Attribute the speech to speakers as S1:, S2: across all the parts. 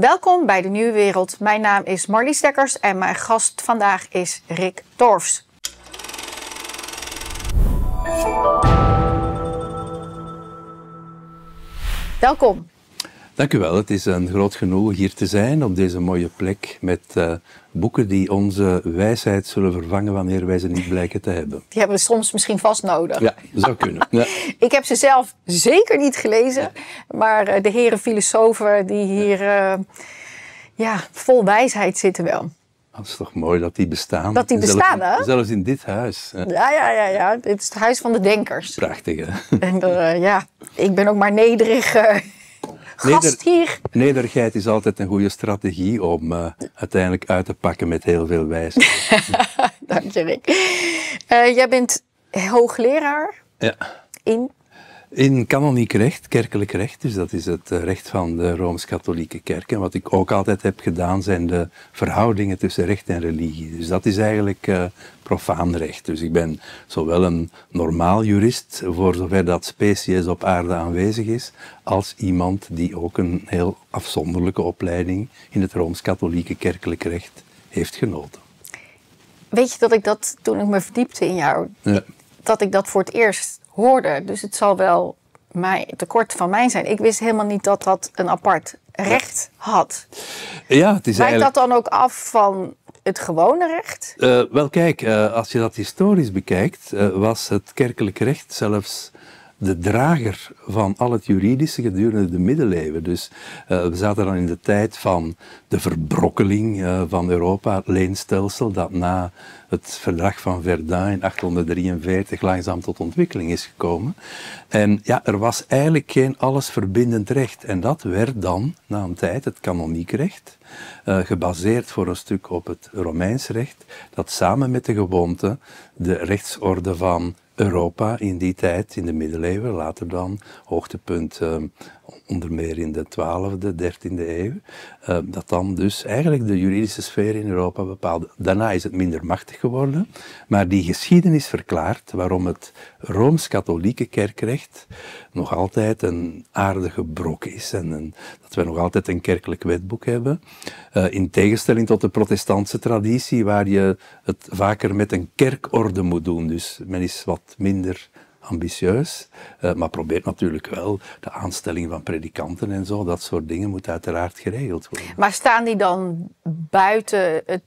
S1: Welkom bij de Nieuwe Wereld. Mijn naam is Marlies Dekkers en mijn gast vandaag is Rick Torfs. Welkom.
S2: Dank u wel. Het is een groot genoegen hier te zijn op deze mooie plek met eh, boeken die onze wijsheid zullen vervangen wanneer wij ze niet blijken te hebben.
S1: Die hebben we soms misschien vast nodig. Ja,
S2: zou kunnen. Ja.
S1: ik heb ze zelf zeker niet gelezen, maar eh, de heren filosofen die hier eh, ja, vol wijsheid zitten wel.
S2: Dat is toch mooi dat die bestaan. Dat die bestaan, zelfs, hè? Zelfs in dit huis.
S1: Ja, ja, ja, ja. Dit is het huis van de denkers.
S2: Prachtig, hè?
S1: En ja, ik ben ook maar nederig
S2: Nederigheid is altijd een goede strategie om eh, uiteindelijk uit te pakken met heel veel wijsheid.
S1: Dank je, Rick. Eh, jij bent hoogleraar ja. in
S2: in kanoniek recht, kerkelijk recht, dus dat is het eh, recht van de Rooms-Katholieke Kerk. En wat ik ook altijd heb gedaan zijn de verhoudingen tussen recht en religie. Dus dat is eigenlijk uh, profaan recht. Dus ik ben zowel een normaal jurist, voor zover dat species op aarde aanwezig is, als iemand die ook een heel afzonderlijke opleiding in het Rooms-Katholieke Kerkelijk Recht heeft genoten.
S1: Weet je dat ik dat toen ik me verdiepte in jou, dat ik dat voor het eerst hoorde. Dus het zal wel mij, tekort van mij zijn. Ik wist helemaal niet dat dat een apart recht had.
S2: Ja, het is eigenlijk. eigenlijk... dat
S1: dan ook af van het gewone recht?
S2: Eh, wel kijk, eh, als je dat historisch bekijkt, eh, was het kerkelijk recht zelfs de drager van al het juridische gedurende de middeleeuwen. Dus eh, we zaten dan in de tijd van de verbrokkeling eh, van Europa, het leenstelsel dat na het verdrag van Verdun in 843 langzaam tot ontwikkeling is gekomen. En ja, er was eigenlijk geen allesverbindend recht. En dat werd dan na een tijd het kanoniekrecht, uh, eh, gebaseerd voor een stuk op het Romeins recht, dat samen met de gewoonte de rechtsorde van Europa in die tijd, in de middeleeuwen, later dan, hoogtepunt ehm, onder meer in de 12e, 13e eeuw, eh, dat dan dus eigenlijk de juridische sfeer in Europa bepaalde. Daarna is het minder machtig geworden, maar die geschiedenis verklaart waarom het Rooms-Katholieke kerkrecht nog altijd een aardige brok is en dat we nog altijd een kerkelijk wetboek hebben, eh, in tegenstelling tot de protestantse traditie waar je het vaker met een kerkorde moet doen. Dus men is wat minder ambitieus, eh, maar probeert natuurlijk wel de aanstelling van predikanten en zo, dat soort dingen moet uiteraard geregeld
S1: worden. Maar staan die dan buiten het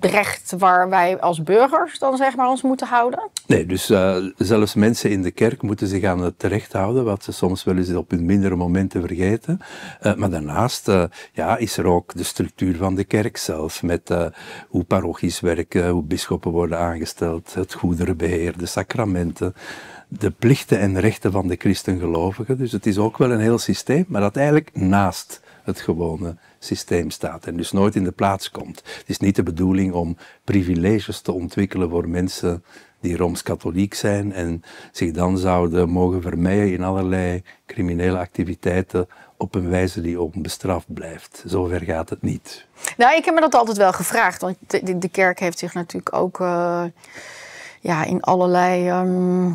S1: recht waar wij als burgers dan zeg maar ons moeten houden?
S2: Nee, dus eh, zelfs mensen in de kerk moeten zich aan het recht houden, wat ze soms wel eens op hun mindere momenten vergeten. Eh, maar daarnaast eh, ja, is er ook de structuur van de kerk zelf, met hoe parochies werken, hoe bisschoppen worden aangesteld, het goederenbeheer, de sacramenten de plichten en rechten van de christengelovigen. Dus het is ook wel een heel systeem, maar dat eigenlijk naast het gewone systeem staat en dus nooit in de plaats komt. Het is niet de bedoeling om privileges te ontwikkelen voor mensen die rooms-katholiek zijn en zich dan zouden mogen vermijden in allerlei criminele activiteiten op een wijze die onbestraft
S1: blijft. Zover gaat het niet. Nou, ik heb me dat altijd wel gevraagd, want de, kerk heeft zich natuurlijk ook eh, ja, in allerlei. Ehm,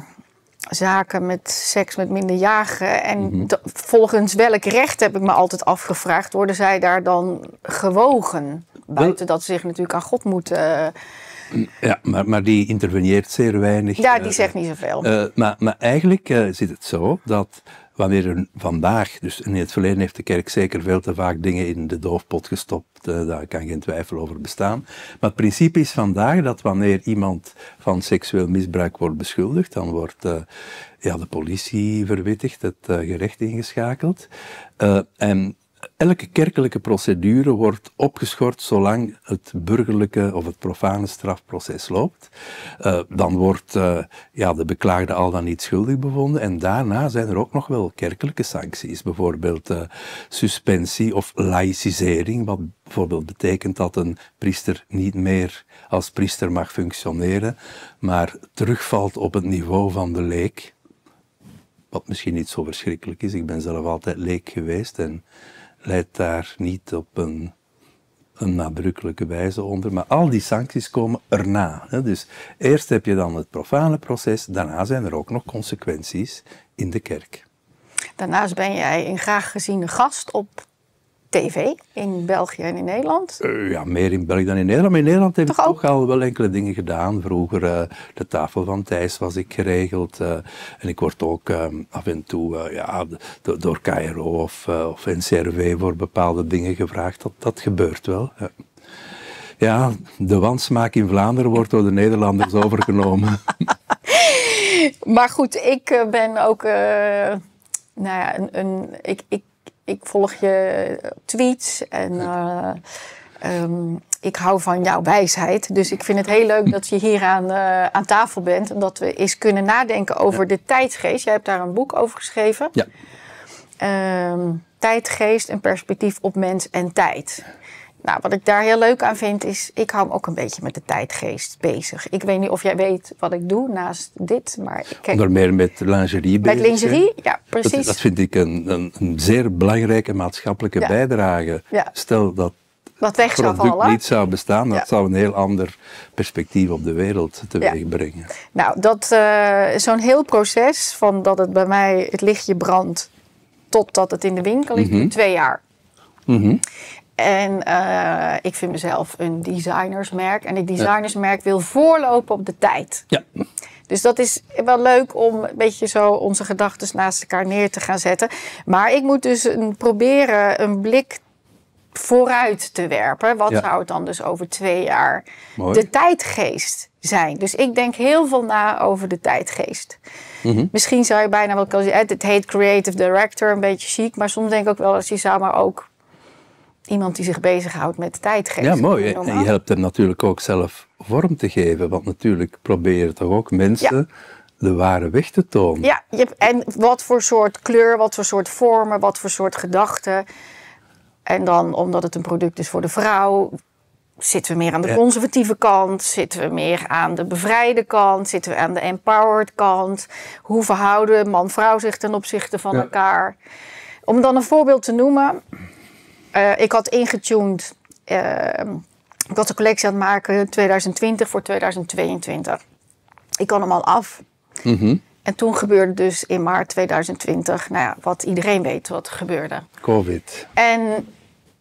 S1: zaken met seks met minderjarigen. En mhm. volgens welk recht, heb ik me altijd afgevraagd, worden zij daar dan gewogen? Buiten dat ze zich natuurlijk aan God moeten. Eh,
S2: ja, maar, maar die interveneert zeer weinig. Ja, eh, die zegt niet zoveel. Eh, maar, maar eigenlijk zit het zo dat wanneer er vandaag, dus in het verleden heeft de kerk zeker veel te vaak dingen in de doofpot gestopt, eh, daar kan geen twijfel over bestaan. Maar het principe is vandaag dat wanneer iemand van seksueel misbruik wordt beschuldigd, dan wordt eh, ja, de politie verwittigd, het eh, gerecht ingeschakeld. en elke kerkelijke procedure wordt opgeschort zolang het burgerlijke of het profane strafproces loopt. Eh, dan wordt eh, ja, de beklaagde al dan niet schuldig bevonden. En daarna zijn er ook nog wel kerkelijke sancties. Bijvoorbeeld eh, suspensie of laïcisering. Wat bijvoorbeeld betekent dat een priester niet meer als priester mag functioneren, maar terugvalt op het niveau van de leek. Wat misschien niet zo verschrikkelijk is. Ik ben zelf altijd leek geweest en leidt daar niet op een, een nadrukkelijke wijze onder. Maar al die sancties komen erna. Dus eerst heb je dan het profane proces, daarna zijn er ook nog consequenties in de kerk.
S1: Daarnaast ben jij een graag geziene gast op tv in België en in Nederland? Eh, ja,
S2: meer in België dan in Nederland. Maar in Nederland heb toch ik ook? al wel enkele dingen gedaan. Vroeger uh, de tafel van Thijs was ik geregeld. Eh, en ik word ook af en toe ja, door KRO of, of NCRW voor bepaalde dingen gevraagd. Dat, dat gebeurt wel. Ja, de wansmaak in Vlaanderen wordt door de Nederlanders overgenomen.
S1: maar goed, ik ben ook... nou ja, een, een ik, ik ik volg je eh, tweets en eh, ehm, ik hou van jouw wijsheid. Dus ik vind het heel leuk dat je hier aan, eh, aan tafel bent. En dat we eens kunnen nadenken over de tijdgeest. Jij hebt daar een boek over geschreven. Ja. Ehm, tijdgeest, een perspectief op mens en tijd. Nou, wat ik daar heel leuk aan vind is, ik hou me ook een beetje met de tijdgeest bezig. Ik weet niet of jij weet wat ik doe naast dit, maar ik... Kijk,
S2: meer met lingerie bezig. Met lingerie, ja,
S1: precies. Dat, dat vind
S2: ik een, een, een, zeer belangrijke maatschappelijke bijdrage. Stel dat
S1: Wat weg zou vallen. niet
S2: zou bestaan, dat zou een heel ander perspectief op de wereld teweeg brengen.
S1: Nou, dat, eh, zo'n heel proces van dat het bij mij het lichtje brandt totdat het in de winkel is, mhm. twee jaar. Mm en eh, ik vind mezelf een designersmerk. En het designersmerk wil voorlopen op de tijd. Ja. Dus dat is wel leuk om een beetje zo onze gedachten naast elkaar neer te gaan zetten. Maar ik moet dus een, proberen een blik vooruit te werpen. Wat zou het dan dus over twee jaar de tijdgeest zijn? Dus ik denk heel veel na over de tijdgeest. Mhm. Misschien zou je bijna wel kunnen zeggen, het heet creative director, een beetje chic. Maar soms denk ik ook wel als je zou maar ook iemand die zich bezighoudt met tijdgeest. Ja, mooi. En je helpt
S2: hem natuurlijk ook zelf vorm te geven. Want natuurlijk proberen toch ook mensen de ware weg te tonen.
S1: Ja, je en wat voor soort kleur, wat voor soort vormen, wat voor soort gedachten. En dan, omdat het een product is voor de vrouw, zitten we meer aan de conservatieve kant? Zitten we meer aan de bevrijde kant? Zitten we aan de empowered kant? Hoe verhouden man-vrouw zich ten opzichte van elkaar? Om dan een voorbeeld te noemen. Eh, ik had ingetuned. Uh, ik had de collectie aan het maken 2020 voor 2022. Ik kan hem al af. Mhm. En toen gebeurde dus in maart 2020, nou ja, wat iedereen weet wat gebeurde.
S2: Covid.
S1: En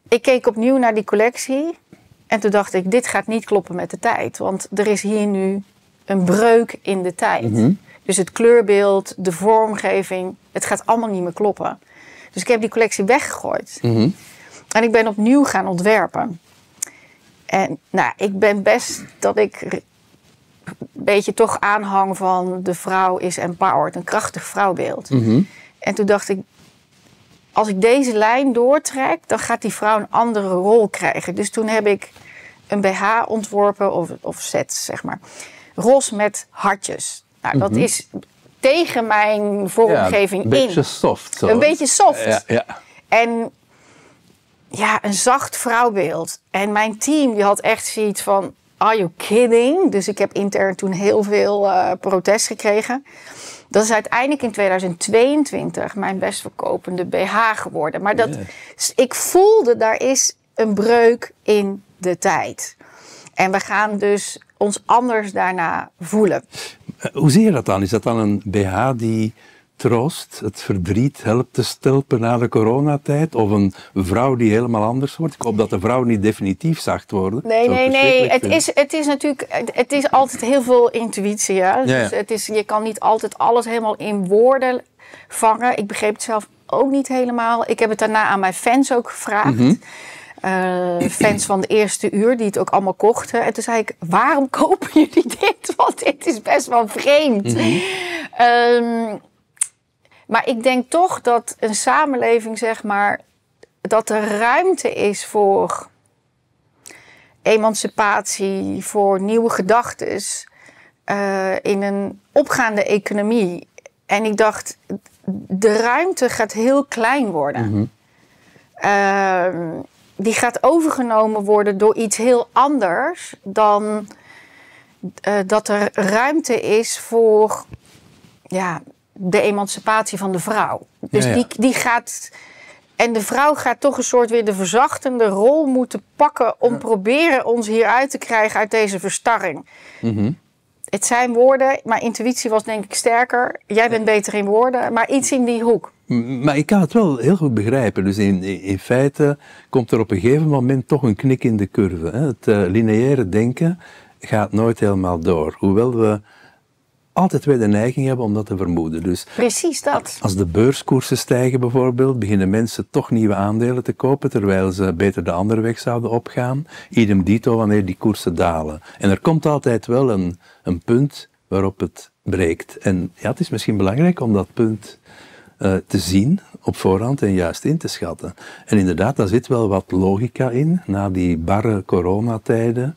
S1: ik keek opnieuw naar die collectie. En toen dacht ik, dit gaat niet kloppen met de tijd. Want er is hier nu een breuk in de tijd. Mhm. Dus het kleurbeeld, de vormgeving, het gaat allemaal niet meer kloppen. Dus ik heb die collectie weggegooid. Mm en ik ben opnieuw gaan ontwerpen. En nou, ik ben best dat ik een beetje toch aanhang van de vrouw is empowered, een krachtig vrouwbeeld. Mhm. En toen dacht ik, als ik deze lijn doortrek, dan gaat die vrouw een andere rol krijgen. Dus toen heb ik een BH ontworpen, of, of sets zeg maar. Roze met hartjes. Nou, dat mhm. is tegen mijn vormgeving in. Een beetje
S2: soft. Zo. Een beetje soft. Ja, ja.
S1: En ja, een zacht vrouwbeeld. En mijn team die had echt zoiets van, are you kidding? Dus ik heb intern toen heel veel eh, protest gekregen. Dat is uiteindelijk in 2022 mijn best verkopende BH geworden. Maar dat, ik voelde, daar is een breuk in de tijd. En we gaan dus ons anders daarna voelen. Eh,
S2: hoe zie je dat dan? Is dat dan een BH die troost, het verdriet helpt te stelpen na de coronatijd? Of een vrouw die helemaal anders wordt? Ik hoop dat de vrouw niet definitief zacht wordt. Nee, nee, nee. Het is,
S1: het is natuurlijk, het is altijd heel veel intuïtie. Ja. Dus het is, je kan niet altijd alles helemaal in woorden vangen. Ik begreep het zelf ook niet helemaal. Ik heb het daarna aan mijn fans ook gevraagd. Mhm. Eh, fans van de eerste uur die het ook allemaal kochten. En toen zei ik, waarom kopen jullie dit? Want dit is best wel vreemd. Mm maar ik denk toch dat een samenleving, zeg maar, dat er ruimte is voor emancipatie, voor nieuwe gedachten uh, eh, in een opgaande economie. En ik dacht, de ruimte gaat heel klein worden. Mhm. Ehm, die gaat overgenomen worden door iets heel anders dan eh, dat er ruimte is voor ja, de emancipatie van de vrouw. Dus Die, die gaat. En de vrouw gaat toch een soort weer de verzachtende rol moeten pakken om proberen ons hieruit te krijgen uit deze verstarring. Mhm. Het zijn woorden, maar intuïtie was denk ik sterker. Jij bent beter in woorden, maar iets in die hoek.
S2: Maar ik kan het wel heel goed begrijpen. Dus in, in feite komt er op een gegeven moment toch een knik in de curve. Hè? Het eh, lineaire denken gaat nooit helemaal door. Hoewel we altijd weer de neiging hebben om dat te vermoeden. Dus
S1: Precies dat. Als
S2: de beurskoersen stijgen bijvoorbeeld, beginnen mensen toch nieuwe aandelen te kopen, terwijl ze beter de andere weg zouden opgaan. Idem dito wanneer die koersen dalen. En er komt altijd wel een, een punt waarop het breekt. En ja, het is misschien belangrijk om dat punt eh, te zien op voorhand en juist in te schatten. En inderdaad, daar zit wel wat logica in, na die barre coronatijden,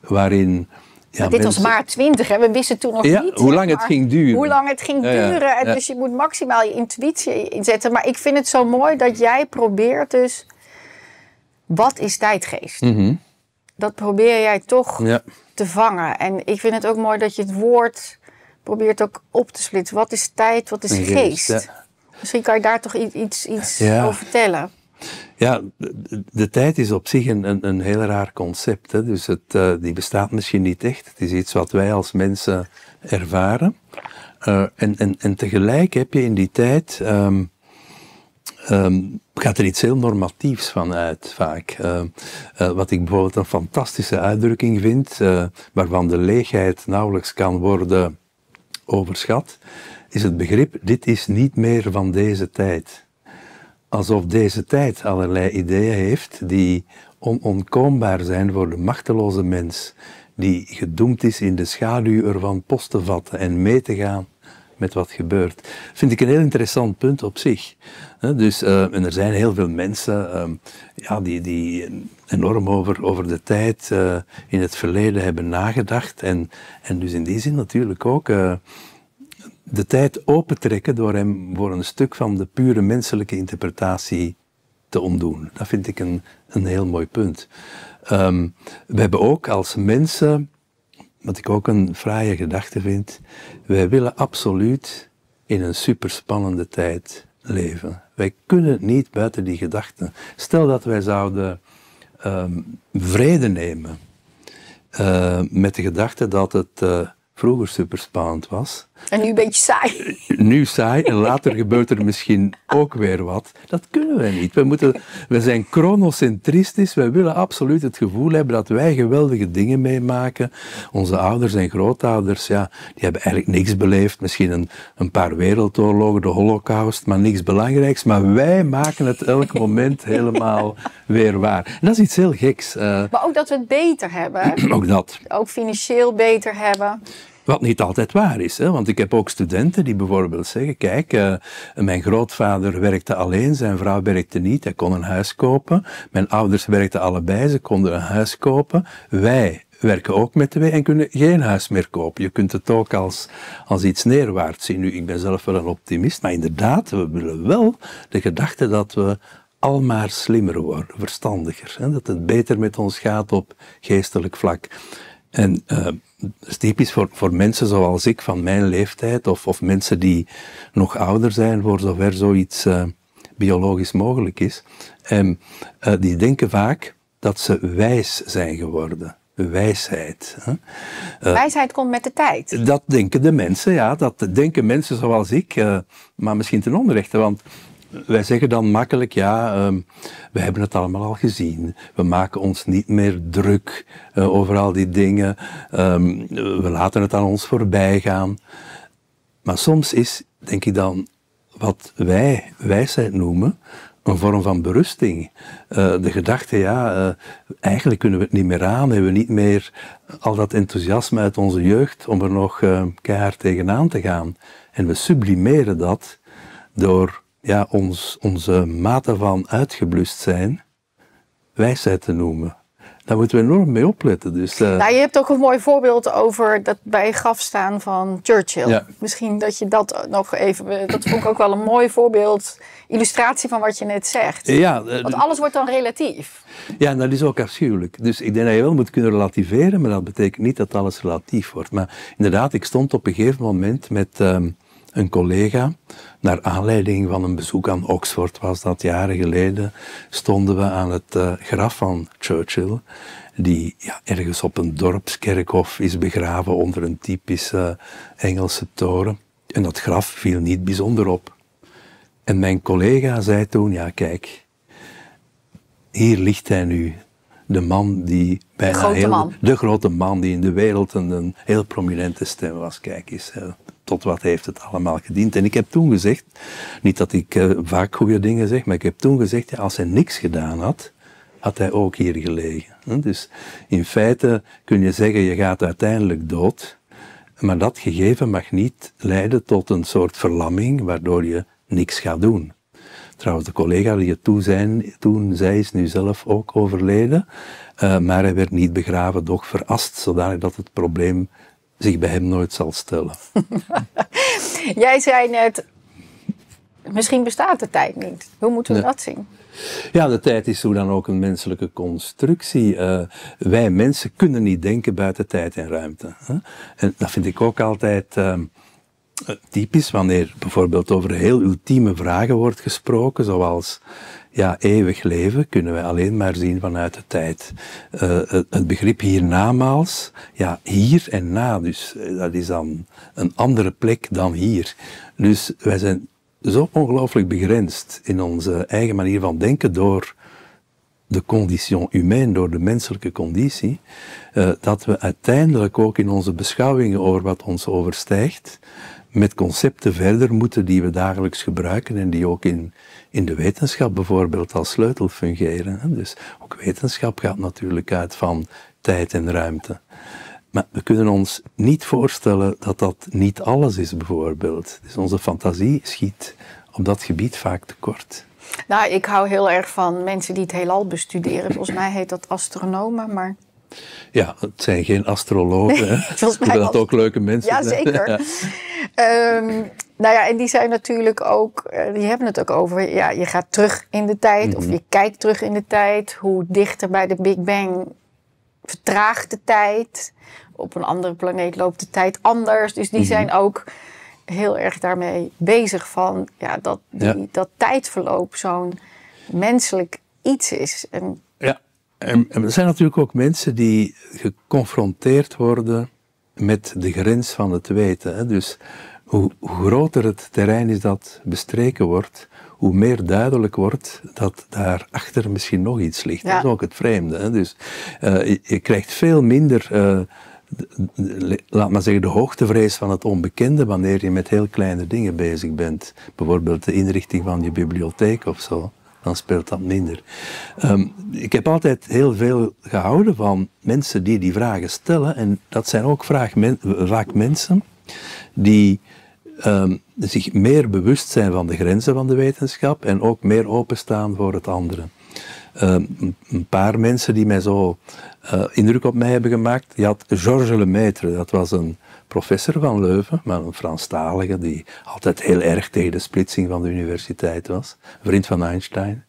S2: waarin ja, dit was maart
S1: 20, we wisten toen nog niet. Hoe lang het ging duren. Hoe lang het ging duren. en dus je moet maximaal je intuïtie inzetten. Maar ik vind het zo mooi dat jij probeert dus... Wat is tijdgeest? Mhm. Dat probeer jij toch te vangen. En ik vind het ook mooi dat je het woord probeert ook op te splitsen. Wat is tijd, wat is geest? Misschien kan je daar toch iets, iets over vertellen.
S2: Ja, de, tijd is op zich een, een, een heel raar concept. Hè? Dus het, eh, die bestaat misschien niet echt. Het is iets wat wij als mensen ervaren. Eh, en, en, en tegelijk heb je in die tijd. Ehm, ehm, gaat er iets heel normatiefs van uit, vaak. Eh, wat ik bijvoorbeeld een fantastische uitdrukking vind, waarvan de leegheid nauwelijks kan worden overschat, is het begrip: dit is niet meer van deze tijd alsof deze tijd allerlei ideeën heeft die onontkoombaar zijn voor de machteloze mens, die gedoemd is in de schaduw ervan post te vatten en mee te gaan met wat gebeurt. Vind ik een heel interessant punt op zich. Dus, eh, en er zijn heel veel mensen ehm, ja, die, die enorm over, over de tijd eh, in het verleden hebben nagedacht. En, en dus in die zin natuurlijk ook eh, de tijd opentrekken door hem voor een stuk van de pure menselijke interpretatie te ontdoen. Dat vind ik een, een heel mooi punt. Ehm, we hebben ook als mensen, wat ik ook een fraaie gedachte vind, wij willen absoluut in een superspannende tijd leven. Wij kunnen niet buiten die gedachten. Stel dat wij zouden ehm, vrede nemen eh, met de gedachte dat het eh, vroeger superspannend was
S1: en nu een beetje saai.
S2: Nu saai en later gebeurt er misschien ook weer wat. Dat kunnen we niet. We, moeten, we zijn chronocentristisch. We willen absoluut het gevoel hebben dat wij geweldige dingen meemaken. Onze ouders en grootouders, ja, die hebben eigenlijk niks beleefd. Misschien een, een paar wereldoorlogen, de holocaust, maar niks belangrijks. Maar wij maken het elk moment helemaal weer waar. En dat is iets heel geks. Eh.
S1: maar ook dat we het beter hebben. ook dat. Ook financieel beter hebben.
S2: Wat niet altijd waar is, hè? want ik heb ook studenten die bijvoorbeeld zeggen: Kijk, eh, mijn grootvader werkte alleen, zijn vrouw werkte niet, hij kon een huis kopen. Mijn ouders werkten allebei, ze konden een huis kopen. Wij werken ook met twee en kunnen geen huis meer kopen. Je kunt het ook als, als iets neerwaarts zien. Nu, ik ben zelf wel een optimist, maar inderdaad, we willen wel de gedachte dat we almaar slimmer worden, verstandiger. Hè? Dat het beter met ons gaat op geestelijk vlak. En eh, is typisch voor, voor mensen zoals ik van mijn leeftijd, of, of mensen die nog ouder zijn, voor zover zoiets eh, biologisch mogelijk is. En, ehm, eh, die denken vaak dat ze wijs zijn geworden. Wijsheid. Hè? Eh,
S1: wijsheid komt met de tijd.
S2: Dat denken de mensen, ja. Dat denken mensen zoals ik, maar misschien ten onrechte, want wij zeggen dan makkelijk, ja, ehm, we hebben het allemaal al gezien. We maken ons niet meer druk eh, over al die dingen. Ehm, we laten het aan ons voorbij gaan. Maar soms is, denk ik dan, wat wij wijsheid noemen, een vorm van berusting. Eh, de gedachte, ja, eh, eigenlijk kunnen we het niet meer aan, hebben we niet meer al dat enthousiasme uit onze jeugd om er nog keihard tegenaan te gaan. En we sublimeren dat door ja, ons, onze mate van uitgeblust zijn wijsheid te noemen. Daar moeten we enorm mee opletten. Dus, uh...
S1: je hebt ook een mooi voorbeeld over dat bij staan van Churchill. Misschien dat je dat nog even. Eh, dat vond ik ook wel een mooi voorbeeld, illustratie van wat je net zegt.
S2: Ja, eh, Want
S1: alles wordt dan relatief.
S2: Ja, en dat is ook afschuwelijk. Dus ik denk dat je wel moet kunnen relativeren, maar dat betekent niet dat alles relatief wordt. Maar inderdaad, ik stond op een gegeven moment met. Ehm, een collega, naar aanleiding van een bezoek aan Oxford was dat jaren geleden, stonden we aan het eh, graf van Churchill, die ja, ergens op een dorpskerkhof is begraven onder een typische Engelse toren. En dat graf viel niet bijzonder op. En mijn collega zei toen, ja kijk, hier ligt hij nu, de man die bijna de grote heel, man. de grote man die in de wereld een, een heel prominente stem was. Kijk eens, tot wat heeft het allemaal gediend. En ik heb toen gezegd, niet dat ik eh, vaak goede dingen zeg, maar ik heb toen gezegd, ja, als hij niks gedaan had, had hij ook hier gelegen. Dus in feite kun je zeggen, je gaat uiteindelijk dood, maar dat gegeven mag niet leiden tot een soort verlamming waardoor je niks gaat doen. Trouwens, de collega die het toen, zijn, toen zei, is nu zelf ook overleden. Eh, maar hij werd niet begraven, doch verast, zodanig dat het probleem zich bij hem nooit zal stellen.
S1: Jij zei net, misschien bestaat de tijd niet. Hoe moeten we dat zien?
S2: Ja, de tijd is hoe dan ook een menselijke constructie. Eh, wij mensen kunnen niet denken buiten tijd en ruimte. Hè? En dat vind ik ook altijd. Ehm, eh, typisch wanneer bijvoorbeeld over heel ultieme vragen wordt gesproken, zoals ja, eeuwig leven kunnen wij alleen maar zien vanuit de tijd. Eh, het, begrip hiernamaals, ja, hier en na, dus eh, dat is dan een andere plek dan hier. Dus wij zijn zo ongelooflijk begrensd in onze eigen manier van denken door de condition humaine, door de menselijke conditie, dat we uiteindelijk ook in onze beschouwingen over wat ons overstijgt, met concepten verder moeten die we dagelijks gebruiken en die ook in, in de wetenschap bijvoorbeeld als sleutel fungeren. Dus ook wetenschap gaat natuurlijk uit van tijd en ruimte. Maar we kunnen ons niet voorstellen dat dat niet alles is, bijvoorbeeld. Dus onze fantasie schiet op dat gebied vaak tekort.
S1: Nou, ik hou heel erg van mensen die het heelal bestuderen. Volgens mij heet dat astronomen, maar
S2: ja, het zijn geen astrologen. Nee, volgens dat ook leuke mensen. Ja, zeker.
S1: Ehm, nou ja, en die zijn natuurlijk ook, eh, die hebben het ook over, ja, je gaat terug in de tijd of mhm. je kijkt terug in de tijd. Hoe dichter bij de Big Bang vertraagt de tijd. Op een andere planeet loopt de tijd anders. Dus die mhm. zijn ook heel erg daarmee bezig van ja, dat, die, dat tijdverloop zo'n menselijk iets is. En
S2: en, er zijn natuurlijk ook mensen die geconfronteerd worden met de grens van het weten. Hè. Dus hoe, groter het terrein is dat bestreken wordt, hoe meer duidelijk wordt dat daarachter misschien nog iets ligt. Dat is ook het vreemde. Hè? Dus eh, je, krijgt veel minder, eh, laat maar zeggen, de hoogtevrees van het onbekende wanneer je met heel kleine dingen bezig bent. Bijvoorbeeld de inrichting van je bibliotheek of zo dan speelt dat minder. Ehm, ik heb altijd heel veel gehouden van mensen die die vragen stellen. En dat zijn ook vaak mensen die ehm, zich meer bewust zijn van de grenzen van de wetenschap en ook meer openstaan voor het andere. Ehm, een paar mensen die mij zo eh, indruk op mij hebben gemaakt. Je had Georges Lemaitre, dat was een professor van Leuven, maar een Franstalige die altijd heel erg tegen de splitsing van de universiteit was, vriend van Einstein.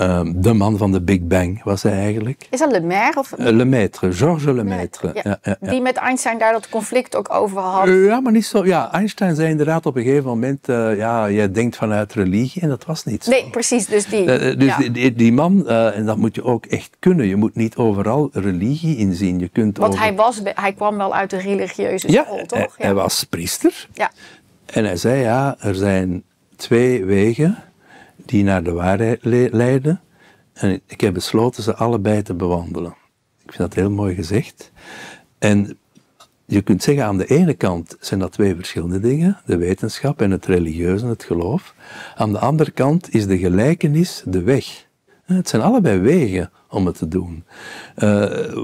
S2: Ehm, de man van de Big Bang was hij eigenlijk.
S1: Is dat Lemaire? Of... Le eh,
S2: Lemaitre, Georges Le Lemaitre. Die
S1: met Einstein daar dat conflict ook over had.
S2: Eh, ja, maar niet zo. Ja, Einstein zei inderdaad op een gegeven moment, eh, ja, jij denkt vanuit religie en dat was niet zo.
S1: Nee, precies, dus die. dus
S2: die, die, man, en dat moet je ook echt kunnen, je moet niet overal religie inzien. Je kunt Want hij,
S1: was, hij kwam wel uit een religieuze school, toch? Hij, hij
S2: was priester. Ja. En hij zei, ja, er zijn twee wegen die naar de waarheid leiden. En ik heb besloten ze allebei te bewandelen. Ik vind dat heel mooi gezegd. En je kunt zeggen, aan de ene kant zijn dat twee verschillende dingen, de wetenschap en het religieuze, het geloof. Aan de andere kant is de gelijkenis de weg. Het zijn allebei wegen om het te doen. Uh,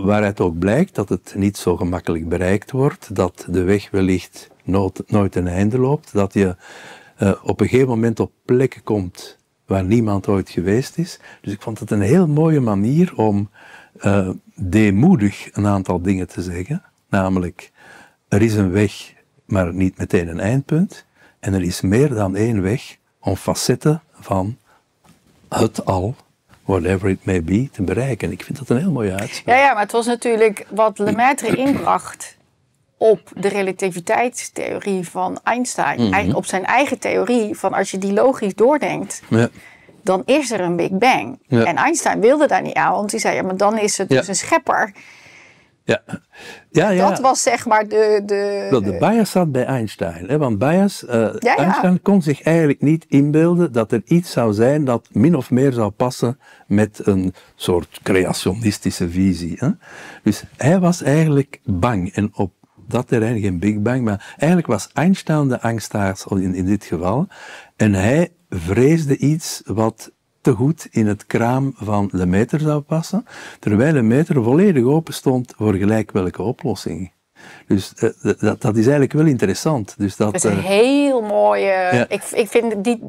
S2: waaruit ook blijkt dat het niet zo gemakkelijk bereikt wordt, dat de weg wellicht nooit, nooit een einde loopt, dat je eh, op een gegeven moment op plekken komt waar niemand ooit geweest is. Dus ik vond het een heel mooie manier om uh, deemoedig een aantal dingen te zeggen. Namelijk, er is een weg, maar niet meteen een eindpunt. En er is meer dan één weg om facetten van het al, whatever it may be, te bereiken. Ik vind dat een heel mooie uitspraak.
S1: Ja, ja maar het was natuurlijk wat Lemaitre inbracht op de relativiteitstheorie van Einstein. Mhm. op zijn eigen theorie van als je die logisch doordenkt, ja. dan is er een Big Bang. En Einstein wilde daar niet aan, want hij zei, ja, maar dan is het dus een schepper.
S2: Ja. Ja, ja. Dat
S1: was zeg maar de. de, Wel, de
S2: bias zat bij Einstein. Hè? Want bias, eh, Einstein kon zich eigenlijk niet inbeelden dat er iets zou zijn dat min of meer zou passen met een soort creationistische visie. Hè? Dus hij was eigenlijk bang en op dat terrein geen Big Bang, maar eigenlijk was Einstein de angstaars in, in dit geval. En hij vreesde iets wat te goed in het kraam van Lemaitre zou passen, terwijl Lemaitre volledig open stond voor gelijk welke oplossing. Dus eh, dat, dat is eigenlijk wel interessant. Dus dat, is een eh,
S1: heel mooie... Ik, ik vind die,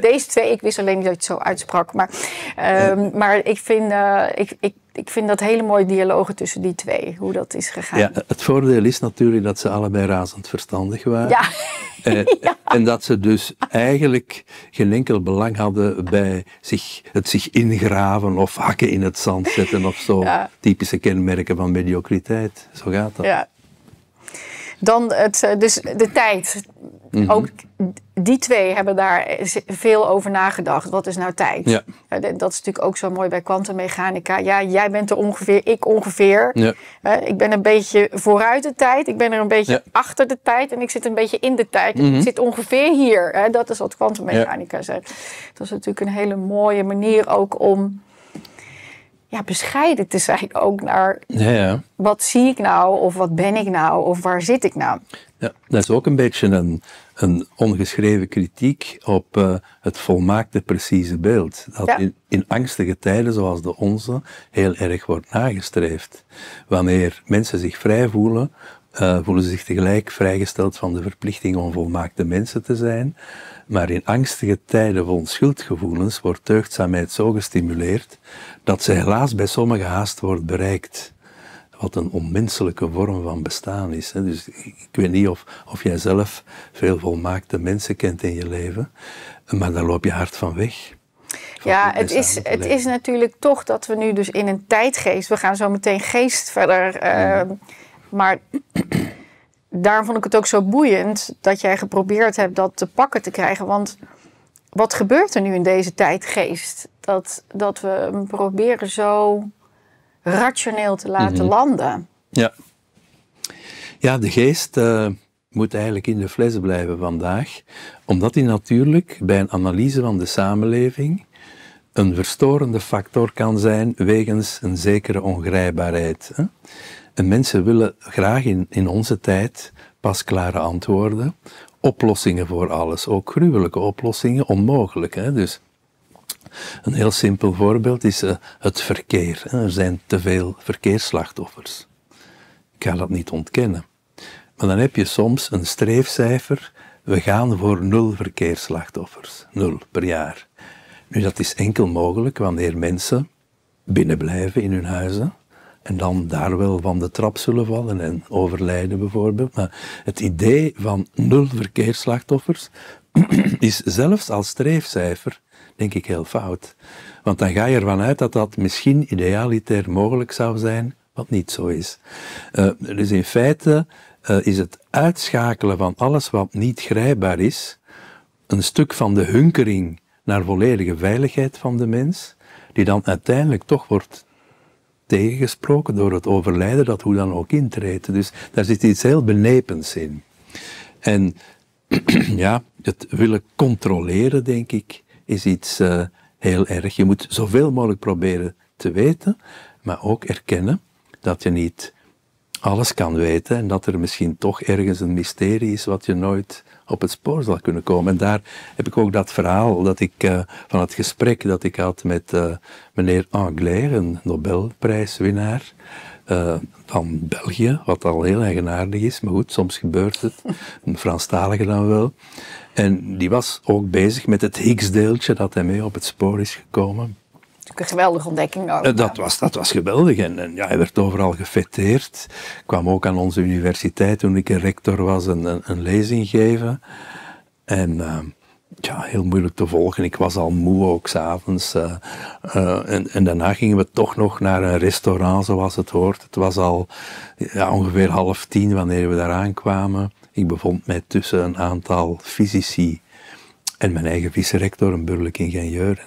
S1: deze twee, ik wist alleen niet dat je het zo uitsprak, maar, ehm, maar ik, vind, eh, ik, ik, ik vind dat hele mooie dialogen tussen die twee, hoe dat is gegaan. Ja,
S2: het voordeel is natuurlijk dat ze allebei razend verstandig waren. Ja. En dat ze dus eigenlijk geen enkel belang hadden bij zich, het zich ingraven of hakken in het zand zetten of zo. Typische kenmerken van mediocriteit. Zo gaat dat.
S1: Ja, dan het, eh, dus de tijd. Mhm. Ook die twee hebben daar veel over nagedacht. Wat is nou tijd? Ja. Eh, dat is natuurlijk ook zo mooi bij kwantummechanica. Ja, jij bent er ongeveer, ik ongeveer. Ja. Eh, ik ben een beetje vooruit de tijd. Ik ben er een beetje achter de tijd. En ik zit een beetje in de tijd. Mhm. Ik zit ongeveer hier. Dat is wat kwantummechanica zegt. Dat is natuurlijk een hele mooie manier ook om ja, bescheiden te zijn ook naar ja, wat zie ik nou of wat ben ik nou of waar zit ik nou.
S2: Ja, dat is ook een beetje een, een ongeschreven kritiek op eh, het volmaakte precieze beeld. Dat in, angstige tijden zoals de onze heel erg wordt nagestreefd. Wanneer mensen zich vrij voelen, eh, voelen ze zich tegelijk vrijgesteld van de verplichting om volmaakte mensen te zijn. Maar in angstige tijden van schuldgevoelens wordt deugdzaamheid zo gestimuleerd dat ze helaas bij sommigen haast wordt bereikt. Wat een onmenselijke vorm van bestaan is. Hè. Dus ik weet niet of, of jij zelf veel volmaakte mensen kent in je leven, maar daar loop je hard van weg.
S1: Ja, het is, het is natuurlijk toch dat we nu dus in een tijdgeest, we gaan zo meteen geest verder, mm. ehm, maar daarom vond ik het ook zo boeiend dat jij geprobeerd hebt dat te pakken te krijgen. Want wat gebeurt er nu in deze tijdgeest? Dat, dat we proberen zo rationeel te laten mhm. landen.
S2: Ja. ja, de geest eh, moet eigenlijk in de fles blijven vandaag, omdat hij natuurlijk bij een analyse van de samenleving een verstorende factor kan zijn wegens een zekere ongrijpbaarheid. Hè? En mensen willen graag in, in onze tijd pasklare antwoorden, oplossingen voor alles, ook gruwelijke oplossingen, onmogelijk. Hè? Dus een heel simpel voorbeeld is eh, het verkeer. Er zijn te veel verkeersslachtoffers. Ik ga dat niet ontkennen. Maar dan heb je soms een streefcijfer. We gaan voor nul verkeersslachtoffers. Nul per jaar. Nu, dat is enkel mogelijk wanneer mensen binnenblijven in hun huizen en dan daar wel van de trap zullen vallen en overlijden bijvoorbeeld. Maar het idee van nul verkeersslachtoffers is zelfs als streefcijfer, denk ik, heel fout. Want dan ga je ervan uit dat dat misschien idealiter mogelijk zou zijn, wat niet zo is. Eh, dus in feite eh, is het uitschakelen van alles wat niet grijpbaar is, een stuk van de hunkering naar volledige veiligheid van de mens, die dan uiteindelijk toch wordt tegengesproken door het overlijden dat hoe dan ook intreedt. Dus daar zit iets heel benepens in. En ja, het willen controleren, denk ik, is iets eh, heel erg. Je moet zoveel mogelijk proberen te weten, maar ook erkennen dat je niet alles kan weten en dat er misschien toch ergens een mysterie is wat je nooit op het spoor zal kunnen komen. En daar heb ik ook dat verhaal dat ik, eh, van het gesprek dat ik had met eh, meneer Anglais, een Nobelprijswinnaar. Eh, van België, wat al heel eigenaardig is, maar goed, soms gebeurt het. Een Franstalige dan wel. En die was ook bezig met het Higgs-deeltje dat hij mee op het spoor is gekomen
S1: een geweldige ontdekking. Eh,
S2: dat, was, dat was geweldig. En, en, ja, hij werd overal gefeteerd. kwam ook aan onze universiteit toen ik een rector was een, een, lezing geven. En ehm, ja, heel moeilijk te volgen. Ik was al moe ook s'avonds. Eh, eh, en, en, daarna gingen we toch nog naar een restaurant, zoals het hoort. Het was al ongeveer half tien wanneer we daar aankwamen. Ik bevond mij tussen een aantal fysici en mijn eigen vice-rector, een burgerlijk ingenieur.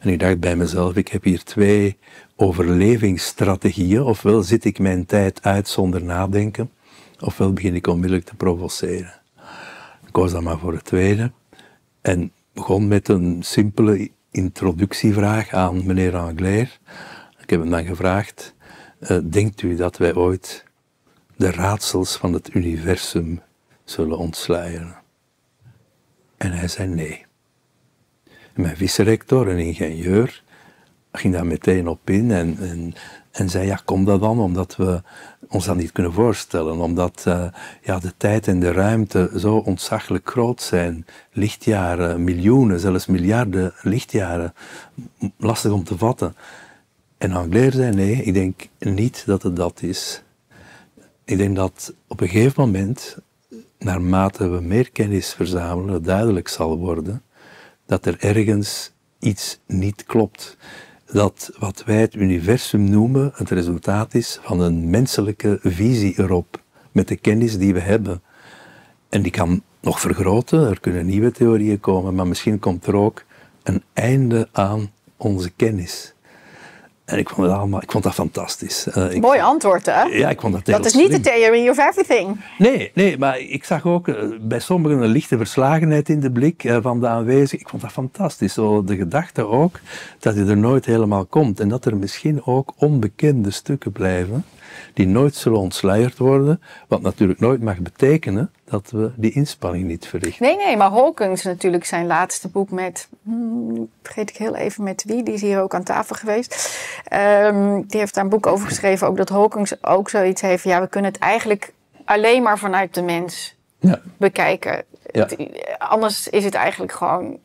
S2: En ik dacht bij mezelf, ik heb hier twee overlevingsstrategieën. Ofwel zit ik mijn tijd uit zonder nadenken, ofwel begin ik onmiddellijk te provoceren. Ik koos dan maar voor het tweede. En begon met een simpele introductievraag aan meneer Angler. Ik heb hem dan gevraagd, eh, denkt u dat wij ooit de raadsels van het universum zullen ontsluieren? En hij zei nee. mijn vice-rector, een ingenieur, ging daar meteen op in en, en, en zei, ja, kom dat dan, omdat we ons dat niet kunnen voorstellen. Omdat eh, ja, de tijd en de ruimte zo ontzaglijk groot zijn. Lichtjaren, miljoenen, zelfs miljarden lichtjaren. Lastig om te vatten. En Angleer zei, nee, ik denk niet dat het dat is. Ik denk dat op een gegeven moment naarmate we meer kennis verzamelen, duidelijk zal worden dat er ergens iets niet klopt. Dat wat wij het universum noemen het resultaat is van een menselijke visie erop, met de kennis die we hebben. En die kan nog vergroten, er kunnen nieuwe theorieën komen, maar misschien komt er ook een einde aan onze kennis. En ik vond, allemaal, ik vond dat fantastisch. Uh,
S1: Mooi antwoord, hè? Ja, ik vond dat Dat is niet de theory of everything.
S2: Nee, nee, maar ik zag ook eh, bij sommigen een lichte verslagenheid in de blik eh, van de aanwezigen. Ik vond dat fantastisch. Zo, de gedachte ook dat je er nooit helemaal komt. En dat er misschien ook onbekende stukken blijven die nooit zullen ontsluierd worden. Wat natuurlijk nooit mag betekenen dat we die inspanning niet verrichten.
S1: Nee, nee, maar Hawkins natuurlijk zijn laatste boek met, hmm, vergeet ik heel even met wie, die is hier ook aan tafel geweest. Ehm, die heeft daar een boek over geschreven, ook dat Hawkins ook zoiets heeft. Ja, we kunnen het eigenlijk alleen maar vanuit de mens ja. bekijken. Anders is het eigenlijk gewoon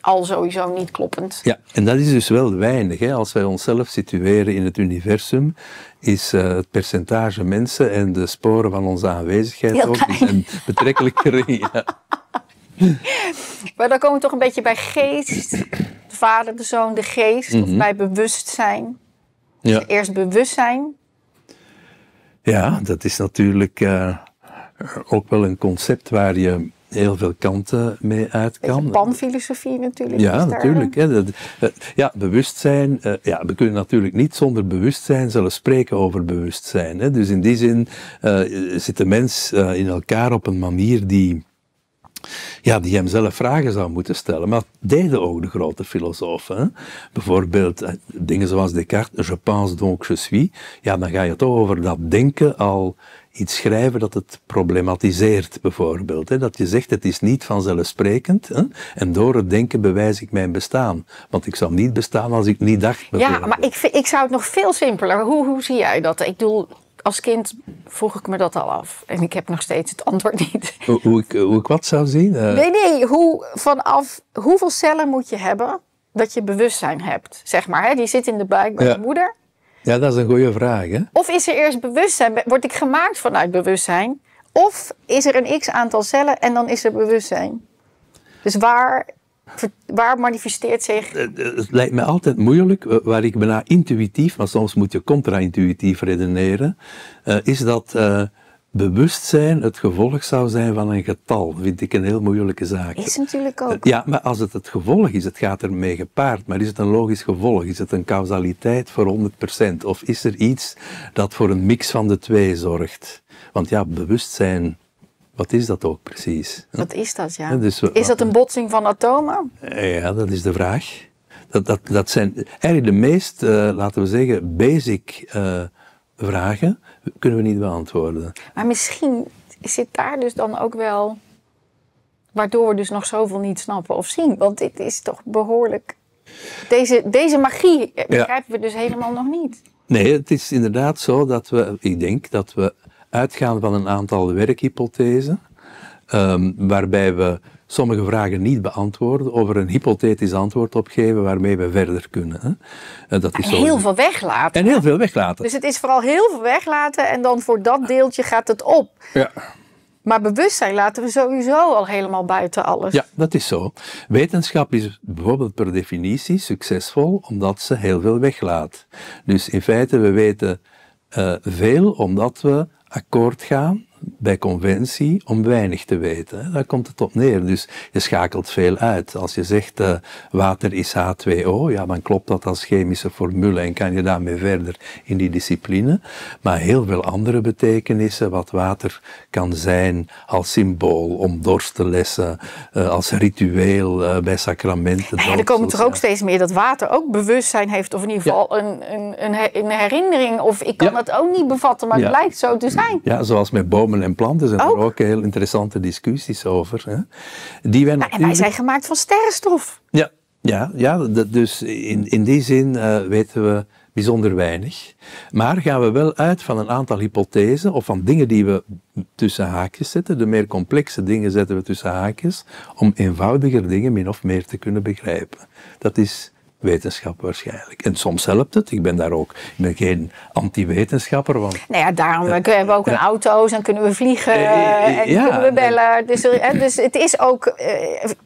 S1: al sowieso niet kloppend.
S2: Ja, en dat is dus wel weinig. Hè? Als wij onszelf situeren in het universum, is eh, het percentage mensen en de sporen van onze aanwezigheid ook betrekkelijk gering.
S1: maar dan komen we toch een beetje bij geest, de vader, de zoon, de geest, of mhm. bij bewustzijn. Dus ja. eerst bewustzijn.
S2: Ja, dat is natuurlijk eh, ook wel een concept waar je heel veel kanten mee uit kan.
S1: Panfilosofie natuurlijk. Ja, natuurlijk.
S2: Eh. Hè. Eh, ja, bewustzijn. Eh, ja, we kunnen natuurlijk niet zonder bewustzijn zullen spreken over bewustzijn. Hè. Dus in die zin uh, zit de mens in elkaar op een manier die ja, die hem zelf vragen zou moeten stellen. Maar dat deden ook de grote filosofen. Bijvoorbeeld dingen zoals Descartes, je pense donc je suis. Ja, dan ga je toch over dat denken al iets schrijven dat het problematiseert, bijvoorbeeld. Dat je zegt, het is niet vanzelfsprekend. En door het denken bewijs ik mijn bestaan. Want ik zou niet bestaan als ik niet dacht. Ja, maar
S1: ik, ik zou het nog veel simpeler. Hoe, hoe zie jij dat? Ik bedoel, als kind vroeg ik me dat al af. En ik heb nog steeds het antwoord niet.
S2: Hoe, hoe, ik, wat zou zien? Eh? Nee,
S1: nee. Hoe, vanaf, hoeveel cellen moet je hebben dat je bewustzijn hebt? Zeg maar, hè? die zit in de buik bij je moeder.
S2: Ja, dat is een goede vraag. Hè?
S1: Of is er eerst bewustzijn? Word ik gemaakt vanuit bewustzijn? Of is er een x aantal cellen en dan is er bewustzijn? Dus waar, waar manifesteert zich. Eh,
S2: eh, het lijkt me altijd moeilijk, waar ik bijna intuïtief, maar soms moet je contra-intuïtief redeneren, eh, is dat bewustzijn het gevolg zou zijn van een getal, vind ik een heel moeilijke zaak. Is natuurlijk ook. Eh, ja, maar als het het gevolg is, het gaat ermee gepaard, maar is het een logisch gevolg? Is het een causaliteit voor 100%? Of is er iets dat voor een mix van de twee zorgt? Want ja, bewustzijn wat is dat ook precies?
S1: Wat is dat, ja? Dus is dat een botsing van atomen?
S2: Eh, ja, dat is de vraag. Dat, dat, dat zijn eigenlijk de meest, eh, laten we zeggen, basic vragen kunnen we niet beantwoorden.
S1: Maar misschien zit daar dus dan ook wel. Waardoor we dus nog zoveel niet snappen of zien. Want dit is toch behoorlijk. Deze, deze magie begrijpen we dus helemaal nog niet.
S2: Nee, het is inderdaad zo dat we, ik denk dat we uitgaan van een aantal werkhypothesen. Ehm, waarbij we sommige vragen niet beantwoorden, of er een hypothetisch antwoord op geven waarmee we verder kunnen. Hè? En, dat is heel veel
S1: weglaten.
S2: En heel veel weglaten. Dus het
S1: is vooral heel veel weglaten en dan voor dat deeltje gaat het op. Ja. Maar bewustzijn laten we sowieso al helemaal buiten alles. Ja,
S2: dat is zo. Wetenschap is bijvoorbeeld per definitie succesvol omdat ze heel veel weglaat. Dus in feite, we weten eh, veel omdat we akkoord gaan bij conventie om weinig te weten. Daar komt het op neer. Dus je schakelt veel uit. Als je zegt eh, water is H2O, ja, dan klopt dat als chemische formule en kan je daarmee verder in die discipline. Maar heel veel andere betekenissen, wat water kan zijn als symbool om dorst te lessen, eh, als ritueel eh, bij sacramenten. En er komen toch
S1: ook steeds meer dat water ook bewustzijn heeft, of in ieder geval een, een, een, herinnering. Of ik kan ja. dat ook niet bevatten, maar het blijkt zo te zijn. Ja,
S2: zoals met bomen en planten zijn er ook heel interessante discussies over. Die wij En wij zijn gemaakt
S1: van sterrenstof.
S2: Ja, ja, ja dus in, in die zin eh, weten we bijzonder weinig. Maar gaan we wel uit van een aantal hypothesen of van dingen die we tussen haakjes zetten. De meer complexe dingen zetten we tussen haakjes om eenvoudiger dingen min of meer te kunnen begrijpen. Dat is wetenschap waarschijnlijk. En soms helpt het. Ik ben daar ook ik ben geen anti-wetenschapper. Want,
S1: nou ja, daarom hebben we ook een auto's en kunnen we vliegen eh, eh, eh, en ja, kunnen we bellen. Dus, dus, het is ook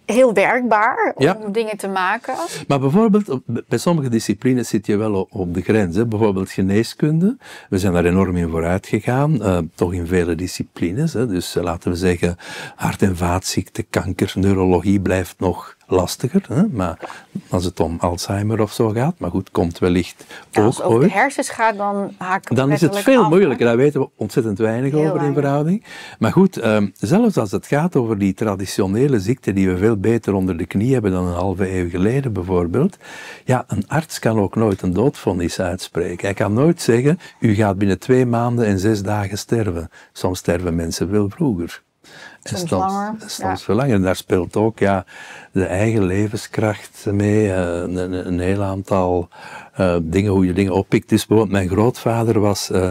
S1: heel werkbaar om dingen te maken.
S2: Maar bijvoorbeeld, bij sommige disciplines zit je wel op de grens. Bijvoorbeeld geneeskunde. We zijn daar enorm in vooruit gegaan. toch in vele disciplines. Hè. Dus laten we zeggen, hart- en vaatziekten, kanker, neurologie blijft nog lastiger. Hè? Maar als het om Alzheimer of zo gaat, maar goed, komt wellicht ja, ook als het over de
S1: hersens gaat, dan haken Dan is het veel
S2: moeilijker. Daar weten we ontzettend weinig over in verhouding. Maar goed, ehm, zelfs als het gaat over die traditionele ziekte die we veel beter onder de knie hebben dan een halve eeuw geleden bijvoorbeeld. Ja, een arts kan ook nooit een doodvonnis uitspreken. Hij kan nooit zeggen, u gaat binnen twee maanden en zes dagen sterven. Soms sterven mensen veel vroeger. En soms langer. En daar speelt ook ja, de eigen levenskracht mee. Eh, een, een, een heel aantal eh, dingen, hoe je dingen oppikt. Dus bijvoorbeeld mijn grootvader was eh,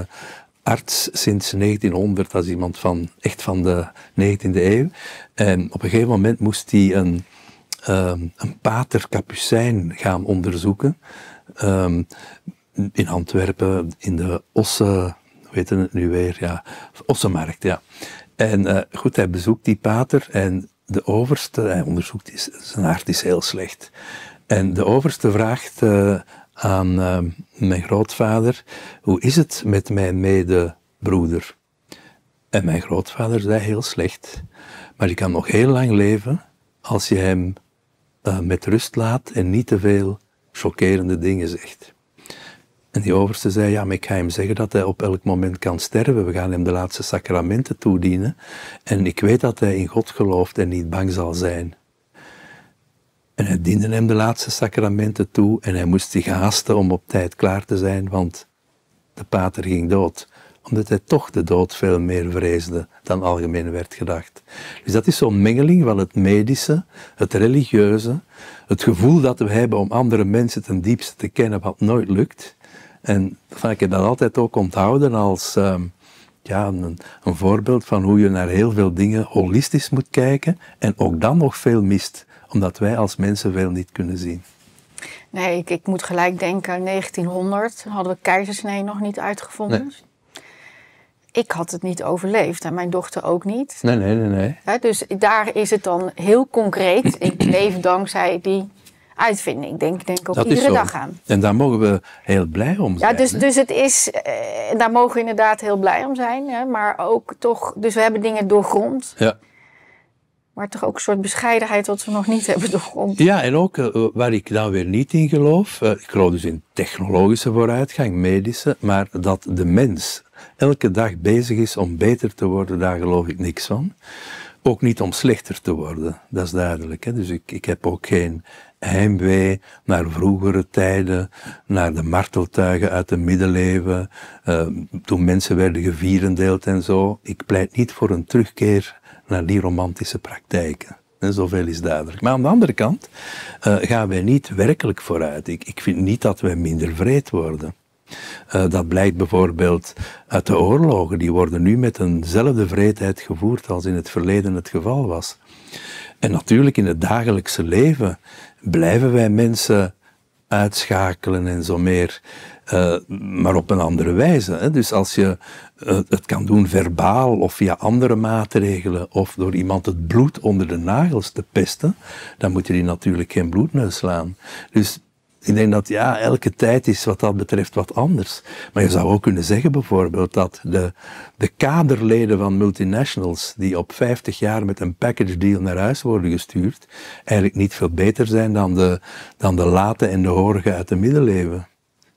S2: arts sinds 1900. dat is iemand van, echt van de 19e eeuw. En op een gegeven moment moest hij een, um, een pater Capucijn gaan onderzoeken. Ehm, in Antwerpen, in de Osse, weten het nu weer? Ja, Ossenmarkt, ja. En eh, goed, hij bezoekt die pater en de overste, hij onderzoekt, is, zijn hart is heel slecht. En de overste vraagt eh, aan eh, mijn grootvader, hoe is het met mijn medebroeder? En mijn grootvader zei heel slecht, maar je kan nog heel lang leven als je hem met rust laat en niet te veel chockerende dingen zegt. En die overste zei, ja, maar ik ga hem zeggen dat hij op elk moment kan sterven. We gaan hem de laatste sacramenten toedienen. En ik weet dat hij in God gelooft en niet bang zal zijn. En hij diende hem de laatste sacramenten toe en hij moest zich haasten om op tijd klaar te zijn, want de pater ging dood. Omdat hij toch de dood veel meer vreesde dan algemeen werd gedacht. Dus dat is zo'n mengeling van het medische, het religieuze, het gevoel dat we hebben om andere mensen ten diepste te kennen wat nooit lukt en van, ik je dat altijd ook onthouden als ehm, ja, een, een, voorbeeld van hoe je naar heel veel dingen holistisch moet kijken en ook dan nog veel mist, omdat wij als mensen veel niet kunnen zien.
S1: Nee, ik, ik moet gelijk denken 1900, hadden we keizersnee nog niet uitgevonden. Ik had het niet overleefd en mijn dochter ook niet.
S2: Nee, nee, nee. nee.
S1: Ja, dus daar is het dan heel concreet. ik leef dankzij die uitvinden. Ik denk, denk ook iedere dag aan.
S2: En daar mogen we heel blij om zijn. Ja, dus, dus
S1: het is, eh, daar mogen we inderdaad heel blij om zijn. Hè? Maar ook toch, dus we hebben dingen doorgrond. Ja. Maar toch ook een soort bescheidenheid wat we nog niet hebben doorgrond.
S2: Ja, en ook eh, waar ik dan weer niet in geloof. Eh, ik geloof dus in technologische vooruitgang, medische. Maar dat de mens elke dag bezig is om beter te worden, daar geloof ik niks van. Ook niet om slechter te worden, dat is duidelijk. Hè? Dus ik, ik heb ook geen heimwee naar vroegere tijden, naar de marteltuigen uit de middeleeuwen, ehm, toen mensen werden gevierendeeld en zo. Ik pleit niet voor een terugkeer naar die romantische praktijken. En zoveel is duidelijk. Maar aan de andere kant eh, gaan wij niet werkelijk vooruit. Ik, ik vind niet dat wij minder vreed worden. Eh, dat blijkt bijvoorbeeld uit de oorlogen. Die worden nu met eenzelfde vreedheid gevoerd als in het verleden het geval was. En natuurlijk in het dagelijkse leven blijven wij mensen uitschakelen en zo meer, eh, maar op een andere wijze. Hè? Dus als je eh, het kan doen verbaal of via andere maatregelen of door iemand het bloed onder de nagels te pesten, dan moet je die natuurlijk geen bloed slaan. Dus ik denk dat ja, elke tijd is wat dat betreft wat anders. Maar je zou ook kunnen zeggen bijvoorbeeld dat de, de kaderleden van multinationals die op 50 jaar met een package deal naar huis worden gestuurd, eigenlijk niet veel beter zijn dan de, dan de late en de horige uit de middeleeuwen.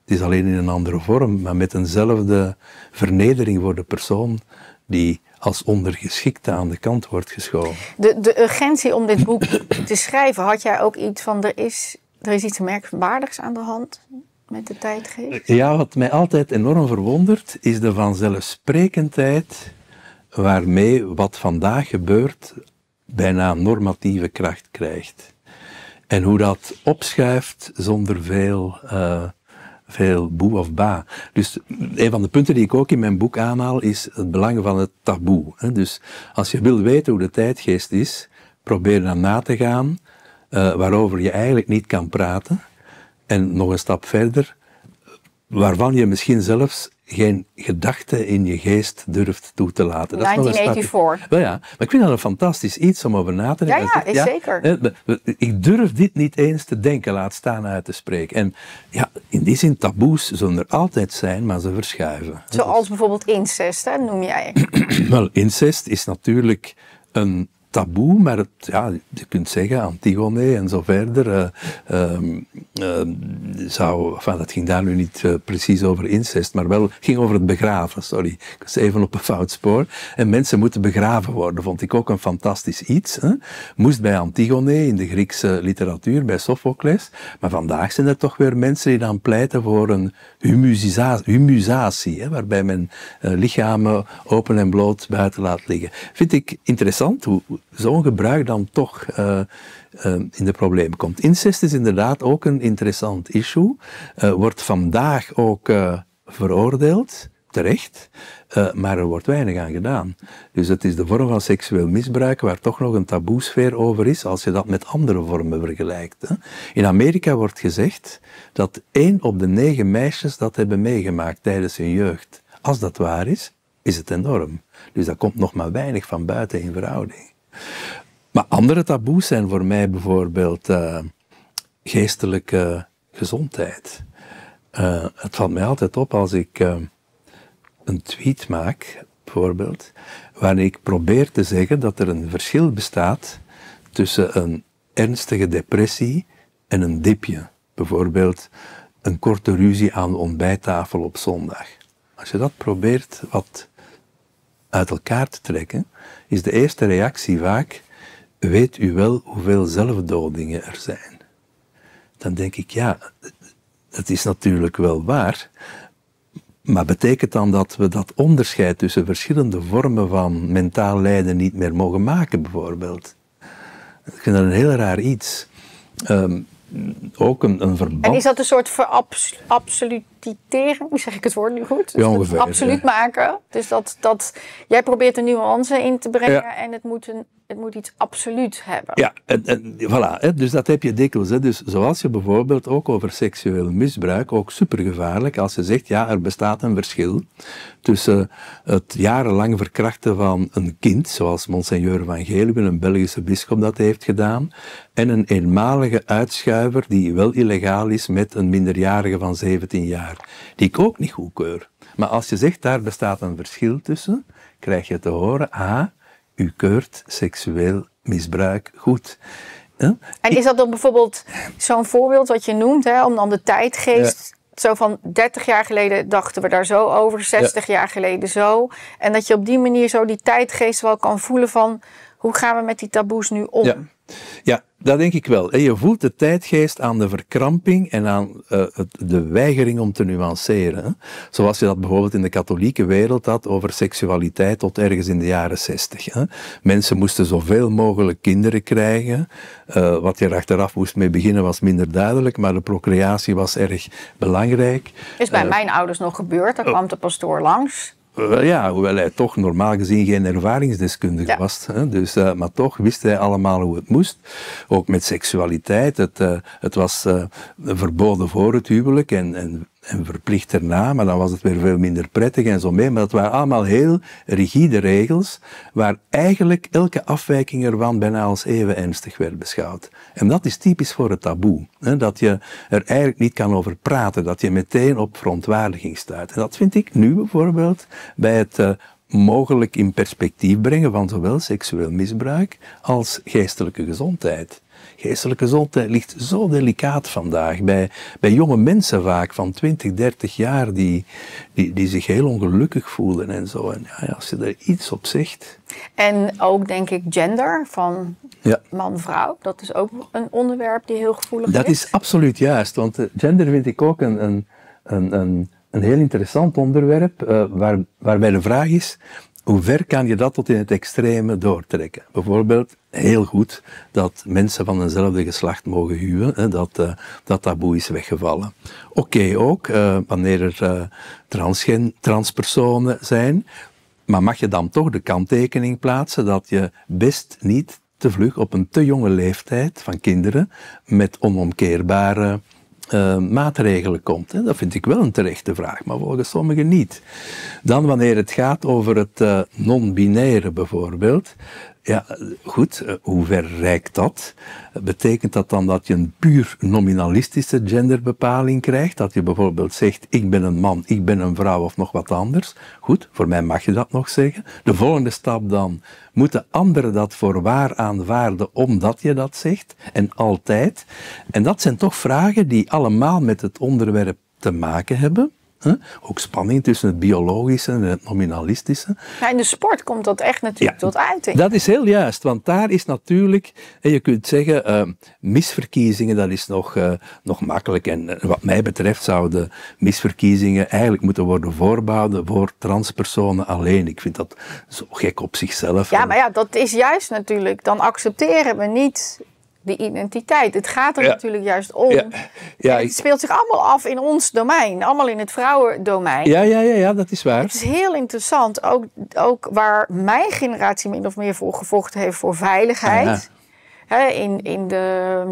S2: Het is alleen in een andere vorm, maar met eenzelfde vernedering voor de persoon die als ondergeschikte aan de kant wordt geschoven.
S1: De, de urgentie om dit boek te schrijven, had jij ook iets van er is er is iets merkwaardigs aan de hand met de tijdgeest?
S2: Ja, wat mij altijd enorm verwondert, is de vanzelfsprekendheid waarmee wat vandaag gebeurt bijna normatieve kracht krijgt. En hoe dat opschuift zonder veel, eh, veel boe of ba. Dus een van de punten die ik ook in mijn boek aanhaal is het belang van het taboe. Dus als je wil weten hoe de tijdgeest is, probeer dan na te gaan eh, waarover je eigenlijk niet kan praten. En nog een stap verder, waarvan je misschien zelfs geen gedachte in je geest durft toe te laten. Dat 1984. Is Wel nou ja, maar ik vind dat een fantastisch iets om over na te denken. Ja, is zeker. Ik durf dit niet eens te denken, laat staan uit te spreken. En ja, in die zin, taboes zullen er altijd zijn, maar ze verschuiven. Zoals
S1: bijvoorbeeld incest, noem jij.
S2: Wel, incest is natuurlijk een taboe, maar het, ja, je kunt zeggen Antigone en zo verder. Eh, ehm, eh, zou, dat ging daar nu niet eh, precies over incest, maar wel ging over het begraven, sorry. Ik was even op een fout spoor. En mensen moeten begraven worden, vond ik ook een fantastisch iets. Hè. Moest bij Antigone in de Griekse literatuur, bij Sophocles. Maar vandaag zijn er toch weer mensen die dan pleiten voor een humusatie, hè, waarbij men lichamen open en bloot buiten laat liggen. Vind ik interessant hoe, zo'n gebruik dan toch eh, eh, in de problemen komt. Incest is inderdaad ook een interessant issue. Eh, wordt vandaag ook veroordeeld, terecht, maar er wordt weinig aan gedaan. Dus het is de vorm van seksueel misbruik waar toch nog een taboesfeer over is als je dat met andere vormen vergelijkt. Hè. In Amerika wordt gezegd dat één op de negen meisjes dat hebben meegemaakt tijdens hun jeugd. Als dat waar is, is het enorm. Dus daar komt nog maar weinig van buiten in verhouding. Maar andere taboes zijn voor mij bijvoorbeeld eh, geestelijke gezondheid. Eh, het valt mij altijd op als ik eh, een tweet maak, bijvoorbeeld, waarin ik probeer te zeggen dat er een verschil bestaat tussen een ernstige depressie en een dipje. Bijvoorbeeld een korte ruzie aan de ontbijttafel op zondag. Als je dat probeert wat uit elkaar te trekken, is de eerste reactie vaak: Weet u wel hoeveel zelfdodingen er zijn? Dan denk ik, ja, dat is natuurlijk wel waar. Maar betekent dan dat we dat onderscheid tussen verschillende vormen van mentaal lijden niet meer mogen maken, bijvoorbeeld? Ik vind dat een heel raar iets. Ehm, ook een, een verband. En is
S1: dat een soort absoluut etiketteren. Hoe zeg ik het woord nu goed? absoluut maken. Dus dat, dat, jij probeert een nuance in te brengen en het moet, een, het moet iets absoluut hebben. Ja,
S2: en, en voilà. Hè, dus dat heb je dikwijls. Hè. Dus zoals je bijvoorbeeld ook over seksueel misbruik, ook supergevaarlijk, als je zegt, ja, er bestaat een verschil tussen het jarenlang verkrachten van een kind, zoals Monseigneur van Geluwen, een Belgische bischop, dat heeft gedaan, en een eenmalige uitschuiver die wel illegaal is met een minderjarige van 17 jaar die ik ook niet goedkeur. Maar als je zegt, daar bestaat een verschil tussen, krijg je te horen, a, ah, u keurt seksueel misbruik goed. En
S1: is dat dan bijvoorbeeld zo'n voorbeeld wat je noemt, hè, om dan de tijdgeest... Zo van 30 jaar geleden dachten we daar zo over, 60 jaar geleden zo. En dat je op die manier zo die tijdgeest wel kan voelen van hoe gaan we met die taboes nu om?
S2: Ja, dat denk ik wel. En je voelt de tijdgeest aan de verkramping en aan eh, de weigering om te nuanceren. Zoals je dat bijvoorbeeld in de katholieke wereld had over seksualiteit tot ergens in de jaren zestig. Mensen moesten zoveel mogelijk kinderen krijgen. Eh, wat je er achteraf moest mee beginnen was minder duidelijk, maar de procreatie was erg belangrijk.
S1: Is bij eh, mijn ouders nog gebeurd. Daar oh. kwam de pastoor langs
S2: ja, hoewel hij toch normaal gezien geen ervaringsdeskundige was. Hè, dus, eh, maar toch wist hij allemaal hoe het moest. Ook met seksualiteit. Het, eh, het was eh, verboden voor het huwelijk en, en en verplicht erna, maar dan was het weer veel minder prettig en zo mee. Maar dat waren allemaal heel rigide regels, waar eigenlijk elke afwijking ervan bijna als even ernstig werd beschouwd. En dat is typisch voor het taboe. Hè? dat je er eigenlijk niet kan over praten, dat je meteen op verontwaardiging staat. En dat vind ik nu bijvoorbeeld bij het eh, mogelijk in perspectief brengen van zowel seksueel misbruik als geestelijke gezondheid. Geestelijke gezondheid ligt zo delicaat vandaag bij, bij jonge mensen vaak van 20, 30 jaar die, die, die zich heel ongelukkig voelen en zo. En ja, als je er iets op zegt.
S1: En ook denk ik gender van ja. man-vrouw. Dat is ook een onderwerp die heel gevoelig is. Dat is
S2: absoluut juist, want eh, gender vind ik ook een, een, een, een heel interessant onderwerp, eh, waar, waarbij de vraag is: hoe ver kan je dat tot in het extreme doortrekken? Bijvoorbeeld, heel goed dat mensen van eenzelfde geslacht mogen huwen, hè, dat eh, dat taboe is weggevallen. Oké ook, eh, wanneer er eh, transgen, transpersonen zijn, maar mag je dan toch de kanttekening plaatsen dat je best niet te vlug op een te jonge leeftijd van kinderen met onomkeerbare eh, maatregelen komt. Hè? Dat vind ik wel een terechte vraag, maar volgens sommigen niet. Dan wanneer het gaat over het eh, non-binaire bijvoorbeeld, ja, goed. Eh, hoe ver reikt dat? Betekent dat dan dat je een puur nominalistische genderbepaling krijgt? Dat je bijvoorbeeld zegt: ik ben een man, ik ben een vrouw of nog wat anders? Goed, voor mij mag je dat nog zeggen. De volgende stap dan: moeten anderen dat voor waar aanvaarden omdat je dat zegt? En altijd. En dat zijn toch vragen die allemaal met het onderwerp te maken hebben. Ook spanning tussen het biologische en het nominalistische.
S1: Maar in de sport komt dat echt natuurlijk tot uiting. Dat
S2: is heel juist, want daar is natuurlijk, en je kunt zeggen, eh, misverkiezingen, dat is nog, eh, nog makkelijk. En eh, wat mij betreft zouden misverkiezingen eigenlijk moeten worden voorbehouden voor transpersonen alleen. Ik vind dat zo gek op zichzelf. Ja, maar
S1: ja, dat is juist natuurlijk. Dan accepteren we niet de identiteit. Het gaat er natuurlijk juist om. Ja.
S2: ja het speelt
S1: zich allemaal af in ons domein, allemaal in het vrouwendomein. Ja, ja,
S2: ja, ja dat is waar. Het is
S1: heel interessant, ook, ook waar mijn generatie min of meer voor gevochten heeft voor veiligheid. in, in de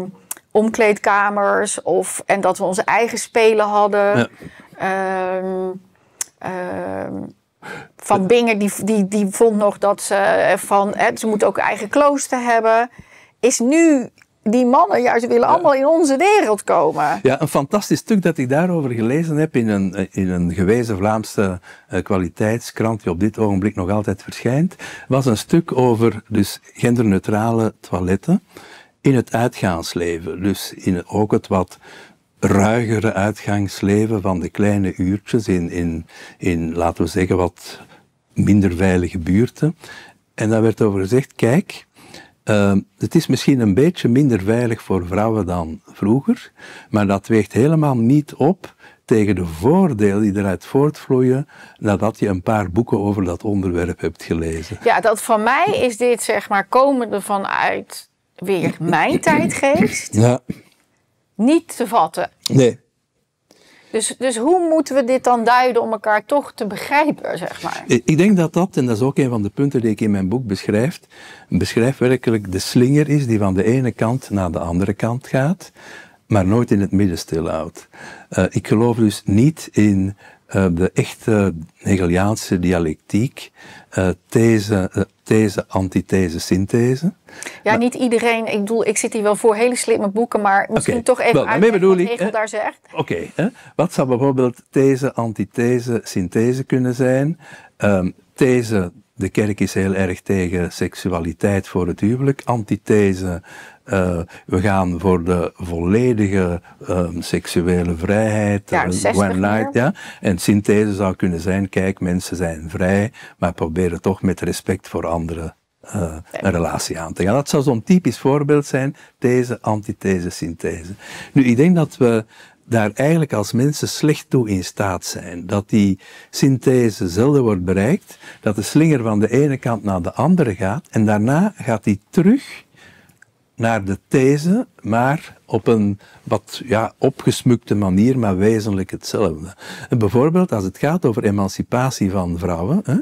S1: omkleedkamers of, en dat we onze eigen spelen hadden. Ehm, ehm, van Binger die, die, die vond nog dat ze van, hè, ze moet ook eigen klooster hebben. Is nu die mannen ze willen allemaal in onze wereld komen.
S2: Ja, een fantastisch stuk dat ik daarover gelezen heb in een, eh, in een gewezen Vlaamse eh, kwaliteitskrant, die op dit ogenblik nog altijd verschijnt, was een stuk over dus genderneutrale toiletten in het uitgaansleven. Dus in ook het wat ruigere uitgangsleven van de kleine uurtjes in, in, in laten we zeggen, wat minder veilige buurten. En daar werd over gezegd, kijk, Ehm, het is misschien een beetje minder veilig voor vrouwen dan vroeger, maar dat weegt helemaal niet op tegen de voordelen die eruit voortvloeien nadat je een paar boeken over dat onderwerp hebt gelezen.
S1: Ja, dat van mij is dit zeg maar komende vanuit weer mijn tijdgeest. Ja. Niet te vatten. Nee. Dus, dus hoe moeten we dit dan duiden om elkaar toch te begrijpen, zeg maar?
S2: Ik denk dat dat, en dat is ook een van de punten die ik in mijn boek beschrijf, beschrijf werkelijk de slinger is die van de ene kant naar de andere kant gaat, maar nooit in het midden stilhoudt. Eh, ik geloof dus niet in eh, de echte Hegeliaanse dialectiek, uh, these, eh, these, antithese, synthese.
S1: Ja, niet iedereen. Ik bedoel, ik zit hier wel voor hele slimme boeken, maar misschien toch even wel, uitleggen bedoel wat Hegel daar zegt.
S2: Oké, wat zou bijvoorbeeld these, antithese, synthese kunnen zijn? Um, these, de kerk is heel erg tegen seksualiteit voor het huwelijk. Antithese, eh, we gaan voor de volledige ehm, seksuele vrijheid. Eh, one night, ja. En synthese zou kunnen zijn, kijk, mensen zijn vrij, maar proberen toch met respect voor anderen eh, een relatie aan te gaan. Dat zou zo'n typisch voorbeeld zijn, Deze antithese, synthese. Nu, ik denk dat we daar eigenlijk als mensen slecht toe in staat zijn. Dat die synthese zelden wordt bereikt, dat de slinger van de ene kant naar de andere gaat en daarna gaat die terug naar de these, maar op een wat ja, opgesmukte manier, maar wezenlijk hetzelfde. En bijvoorbeeld als het gaat over emancipatie van vrouwen. Hè,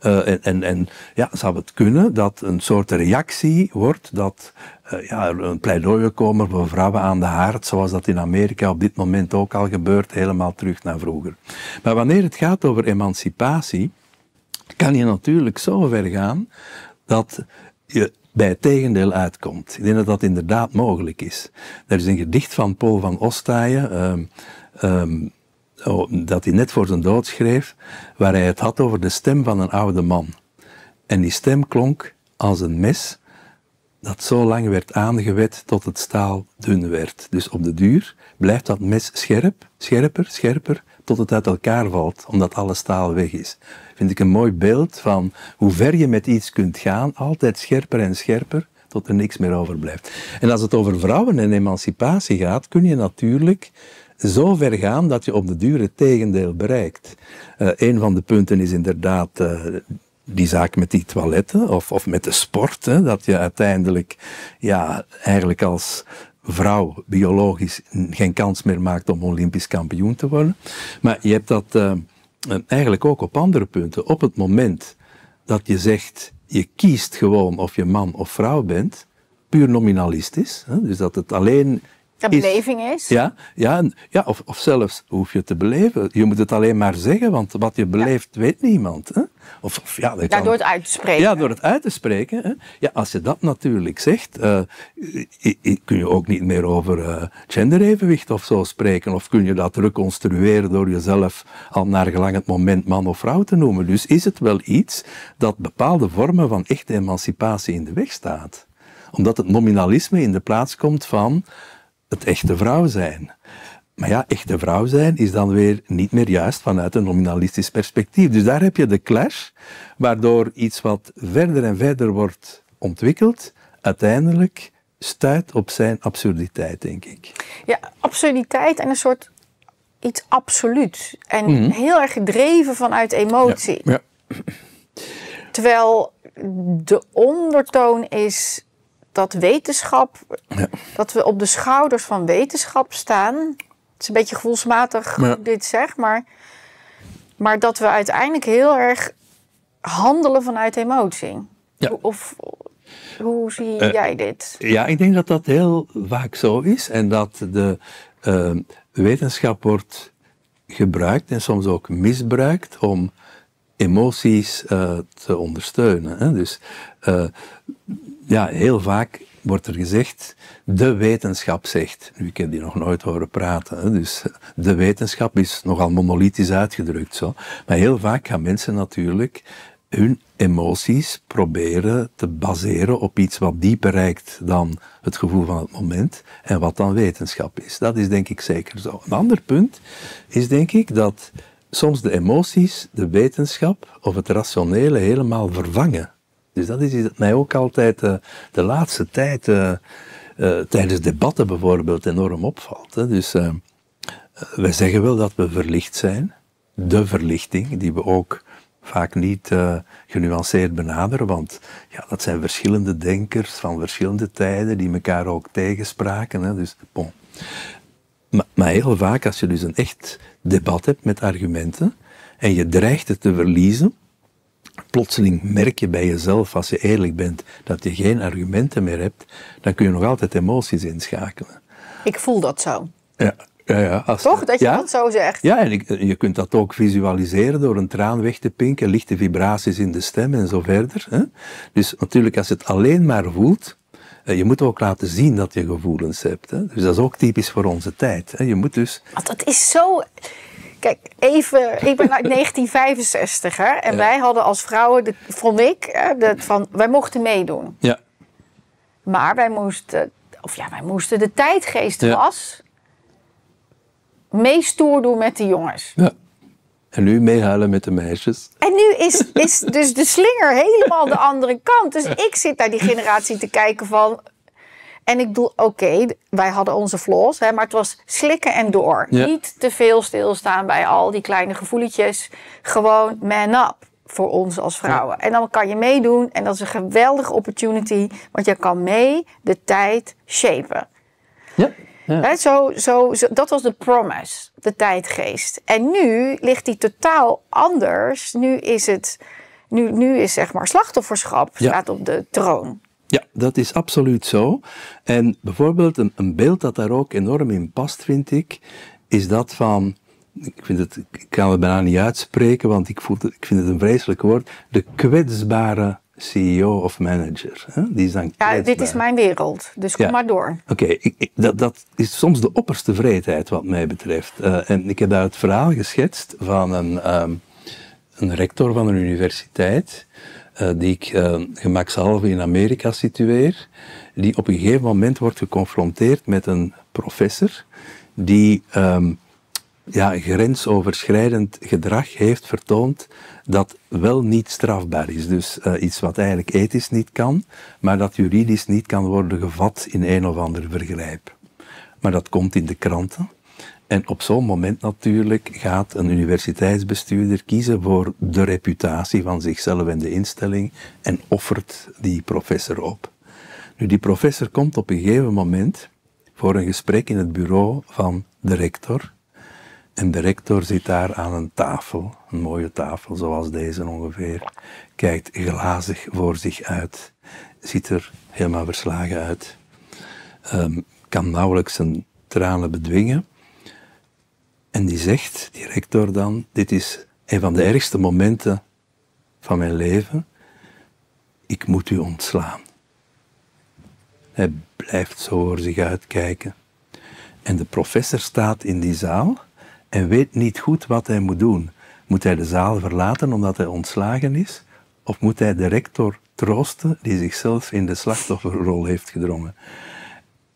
S2: eh, en, en, en, ja, zou het kunnen dat een soort reactie wordt dat uh, ja, een pleidooi komen voor vrouwen aan de haard, zoals dat in Amerika op dit moment ook al gebeurt, helemaal terug naar vroeger. Maar wanneer het gaat over emancipatie, kan je natuurlijk zo ver gaan dat je bij het tegendeel uitkomt. Ik denk dat dat inderdaad mogelijk is. Er is een gedicht van Paul van Ostaaien, ehm, ehm, oh, dat hij net voor zijn dood schreef, waar hij het had over de stem van een oude man. En die stem klonk als een mes dat zo lang werd aangewet tot het staal dun werd. Dus op de duur blijft dat mes scherp, scherper, scherper, tot het uit elkaar valt, omdat alle staal weg is. Vind ik een mooi beeld van hoe ver je met iets kunt gaan, altijd scherper en scherper, tot er niks meer overblijft. En als het over vrouwen en emancipatie gaat, kun je natuurlijk zo ver gaan dat je op de dure tegendeel bereikt. Uh, een van de punten is inderdaad. Eh, die zaak met die toiletten of, of met de sport, hè, dat je uiteindelijk ja, eigenlijk als vrouw biologisch geen kans meer maakt om Olympisch kampioen te worden. Maar je hebt dat eh, eh, eigenlijk ook op andere punten. Op het moment dat je zegt, je kiest gewoon of je man of vrouw bent, puur nominalistisch, hè, dus dat het alleen dat beleving is. Ja, ja, ja of, of zelfs hoef je het te beleven. Je moet het alleen maar zeggen, want wat je beleeft weet niemand. Hè? Of, of ja, dat ja, door het uit te spreken. Ja, door het uit te spreken. Hè? Ja, als je dat natuurlijk zegt, eh, kun je ook niet meer over eh, genderevenwicht of zo spreken. Of kun je dat reconstrueren door jezelf al naar gelang het moment man of vrouw te noemen. Dus is het wel iets dat bepaalde vormen van echte emancipatie in de weg staat. Omdat het nominalisme in de plaats komt van het echte vrouw zijn. Maar ja, echte vrouw zijn is dan weer niet meer juist vanuit een nominalistisch perspectief. Dus daar heb je de clash, waardoor iets wat verder en verder wordt ontwikkeld, uiteindelijk stuit op zijn absurditeit, denk ik.
S1: Ja, absurditeit en een soort iets absoluut. En mhm. heel erg gedreven vanuit emotie. Ja. Terwijl de ondertoon is dat wetenschap, dat we op de schouders van wetenschap staan. Het is een beetje gevoelsmatig hoe ik dit zeg, maar, maar dat we uiteindelijk heel erg handelen vanuit emotie. Of, hoe zie eh, jij dit?
S2: Ja, ik denk dat dat heel vaak zo is en dat de ehm, wetenschap wordt gebruikt en soms ook misbruikt om emoties eh, te ondersteunen. Hè? Dus eh, ja, heel vaak wordt er gezegd, de wetenschap zegt. Nu, ik heb die nog nooit horen praten, dus de wetenschap is nogal monolithisch uitgedrukt. Zo. Maar heel vaak gaan mensen natuurlijk hun emoties proberen te baseren op iets wat dieper reikt dan het gevoel van het moment en wat dan wetenschap is. Dat is denk ik zeker zo. Een ander punt is denk ik dat soms de emoties de wetenschap of het rationele helemaal vervangen. Dus dat is iets mij ook altijd eh, de laatste tijd, uh, tijdens debatten bijvoorbeeld, enorm opvalt. Hè. Dus wij zeggen wel dat we verlicht zijn. De verlichting, die we ook vaak niet genuanceerd benaderen, want ja, dat zijn verschillende denkers van verschillende tijden die elkaar ook tegenspraken. Hè. Dus, bon. maar, maar heel vaak, als je dus een echt debat hebt met argumenten en je dreigt het te verliezen, plotseling merk je bij jezelf, als je eerlijk bent, dat je geen argumenten meer hebt, dan kun je nog altijd emoties inschakelen.
S1: Ik voel dat zo.
S2: Ja. Ja, ja, Toch? Dat je dat zo zegt. Ja, en je kunt dat ook visualiseren door een traan weg te pinken, lichte vibraties in de stem en zo verder. Hè? Dus natuurlijk, als je het alleen maar voelt, eh, je moet ook laten zien dat je gevoelens hebt. Hè? Dus dat is ook typisch voor onze tijd. Hè? Je moet dus...
S1: dat is zo... Kijk, even, ik ben uit 1965 hè, en wij hadden als vrouwen, de, vond ik, hè, van, wij mochten meedoen. Ja. Maar wij moesten, of ja, wij moesten de tijdgeest ja. was meestoer doen met de jongens. Ja.
S2: En nu meehalen met de meisjes.
S1: En nu is, is dus de slinger helemaal de andere kant. Dus ik zit naar die generatie te kijken van... En ik doe, oké, wij hadden onze flaws, hè, maar het was slikken en door. Niet te veel stilstaan bij al die kleine gevoeletjes. Gewoon man up voor ons als vrouwen. En dan kan je meedoen en dat is een geweldige opportunity, want je kan mee de tijd shapen. Ja. zo, zo, dat was de promise, de tijdgeest. En nu ligt die totaal anders. Nu is het, nu, nu is zeg maar slachtofferschap staat op de troon.
S2: Ja, dat is absoluut zo. En bijvoorbeeld een, een beeld dat daar ook enorm in past, vind ik, is dat van ik, vind het, kan het bijna niet uitspreken, want ik, voel ik vind het een vreselijk woord. De kwetsbare CEO of manager. Die is dan kwetsbaar. ja, dit is
S1: mijn wereld, dus kom maar door.
S2: Oké, dat, dat is soms de opperste vreedheid wat mij betreft. Eh, en ik heb daar het verhaal geschetst van een, ehm, een rector van een universiteit. Eh, die ik eh, gemakshalve in Amerika situeer, die op een gegeven moment wordt geconfronteerd met een professor die ehm, ja, grensoverschrijdend gedrag heeft vertoond dat wel niet strafbaar is. Dus eh, iets wat eigenlijk ethisch niet kan, maar dat juridisch niet kan worden gevat in een of ander vergrijp. Maar dat komt in de kranten. En op zo'n moment natuurlijk gaat een universiteitsbestuurder kiezen voor de reputatie van zichzelf en de instelling en offert die professor op. Nu, die professor komt op een gegeven moment voor een gesprek in het bureau van de rector. En de rector zit daar aan een tafel, een mooie tafel zoals deze ongeveer, kijkt glazig voor zich uit, ziet er helemaal verslagen uit, ehm, kan nauwelijks zijn tranen bedwingen. En die zegt, die rector dan, dit is een van de ergste momenten van mijn leven. Ik moet u ontslaan. Hij blijft zo voor zich uitkijken. En de professor staat in die zaal en weet niet goed wat hij moet doen. Moet hij de zaal verlaten omdat hij ontslagen is? Of moet hij de rector troosten die zichzelf in de slachtofferrol heeft gedrongen?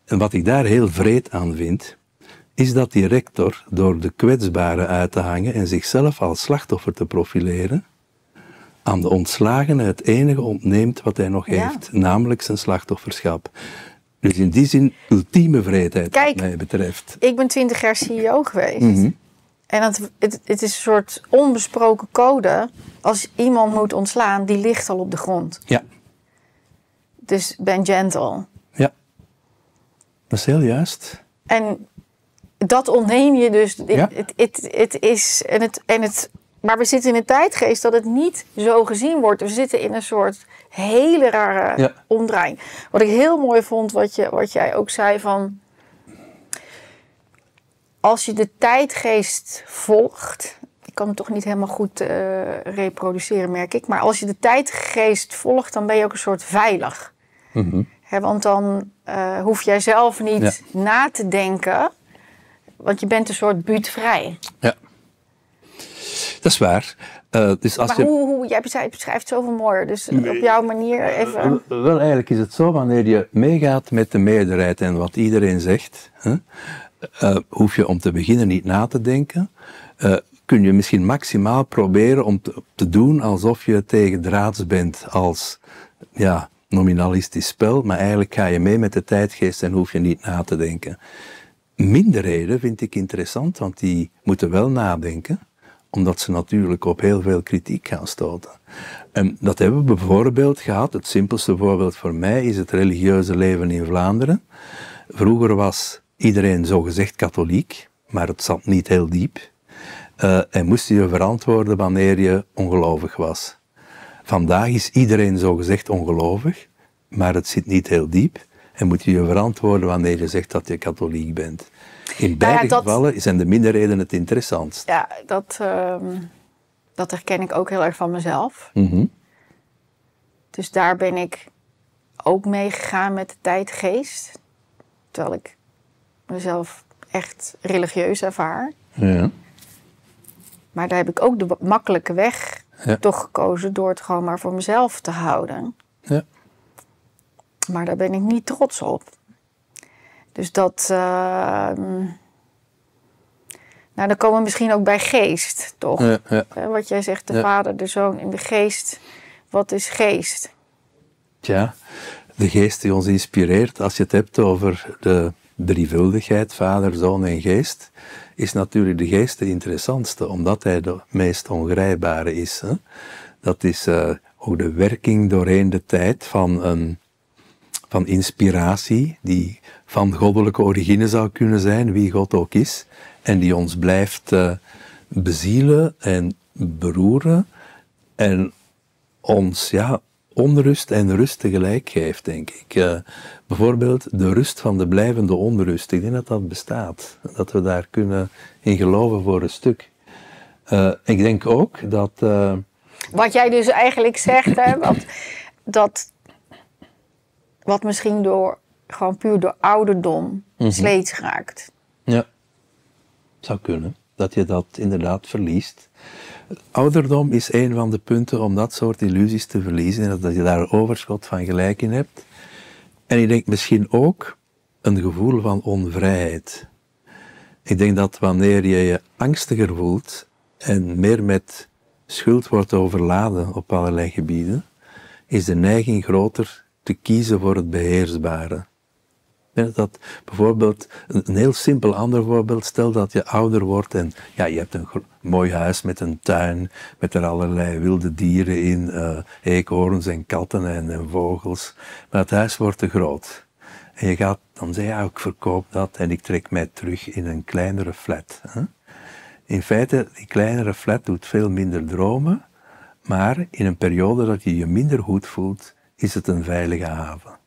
S2: En wat ik daar heel vreed aan vind, is dat die rector door de kwetsbaren uit te hangen en zichzelf als slachtoffer te profileren, aan de ontslagene het enige ontneemt wat hij nog heeft, namelijk zijn slachtofferschap. Dus in die zin ultieme vreedheid Kijk, wat mij betreft.
S1: ik ben twintig jaar CEO geweest. Mhm. En het, het, het, is een soort onbesproken code. Als iemand moet ontslaan, die ligt al op de grond. Ja. Dus ben gentle.
S2: Ja. Dat is heel juist.
S1: En dat ontneem je dus. Het, is, en het, en het, maar we zitten in een tijdgeest dat het niet zo gezien wordt. We zitten in een soort hele rare ja. omdraaiing. Wat ik heel mooi vond, wat, je, wat jij ook zei van... Als je de tijdgeest volgt... Ik kan het toch niet helemaal goed eh, reproduceren, merk ik. Maar als je de tijdgeest volgt, dan ben je ook een soort veilig. Mm want dan eh, hoef jij zelf niet na te denken want je bent een soort buurtvrij.
S2: Ja. Dat is waar. Eh, dus als je... hoe,
S1: hoe, jij beschrijft zoveel mooier, dus op jouw manier eh, even.
S2: Wel, eigenlijk is het zo, wanneer je meegaat met de meerderheid en wat iedereen zegt, hè, eh, hoef je om te beginnen niet na te denken. kun je misschien maximaal proberen om te, te doen alsof je tegen draads bent als ja, nominalistisch spel, maar eigenlijk ga je mee met de tijdgeest en hoef je niet na te denken minderheden vind ik interessant, want die moeten wel nadenken, omdat ze natuurlijk op heel veel kritiek gaan stoten. En ehm, dat hebben we bijvoorbeeld gehad. Het simpelste voorbeeld voor mij is het religieuze leven in Vlaanderen. Vroeger was iedereen zogezegd katholiek, maar het zat niet heel diep. Eh, en moest je verantwoorden wanneer je ongelovig was. Vandaag is iedereen zogezegd ongelovig, maar het zit niet heel diep en moet je je verantwoorden wanneer je zegt dat je katholiek bent. In nou beide ja, dat, gevallen zijn de minderheden het interessantst.
S1: Ja, dat, ehm, dat herken ik ook heel erg van mezelf. Mhm. Dus daar ben ik ook mee gegaan met de tijdgeest. Terwijl ik mezelf echt religieus ervaar. Ja. Maar daar heb ik ook de makkelijke weg toch gekozen door het gewoon maar voor mezelf te houden. Ja. Maar daar ben ik niet trots op. Dus dat. Ehm, nou, dan komen we misschien ook bij geest, toch? Ja, eh, Wat jij zegt, de vader, de zoon en de geest. Wat is geest?
S2: Tja, de geest die ons inspireert, als je het hebt over de drievuldigheid, vader, zoon en geest, is natuurlijk de geest de interessantste, omdat hij de meest ongrijpbare is. Hè? Dat is uh, ook de werking doorheen de tijd van een van inspiratie, die van goddelijke origine zou kunnen zijn, wie God ook is, en die ons blijft uh, bezielen en beroeren en ons ja, onrust en rust tegelijk geeft, denk ik. Eh, bijvoorbeeld de rust van de blijvende onrust. Ik denk dat dat bestaat, dat we daar kunnen in geloven voor een stuk. Eh, ik denk ook dat.
S1: Wat jij dus eigenlijk zegt, hè, dat wat misschien door, gewoon puur door ouderdom mhm. sleet geraakt,
S2: Ja, zou kunnen. Dat je dat inderdaad verliest. Ouderdom is een van de punten om dat soort illusies te verliezen. dat je daar overschot van gelijk in hebt. En ik denk misschien ook een gevoel van onvrijheid. Ik denk dat wanneer je je angstiger voelt en meer met schuld wordt overladen op allerlei gebieden, is de neiging groter te kiezen voor het beheersbare. Dat bijvoorbeeld, een heel simpel ander voorbeeld, stel dat je ouder wordt en ja, je hebt een mooi huis met een tuin, met er allerlei wilde dieren in, uh, eekhoorns en katten en, vogels, maar het huis wordt te groot. En je gaat dan zeggen, ja, ah, ik verkoop dat en ik trek mij terug in een kleinere flat. Hè? In feite, die kleinere flat doet veel minder dromen, maar in een periode dat je je minder goed voelt, is het een veilige haven.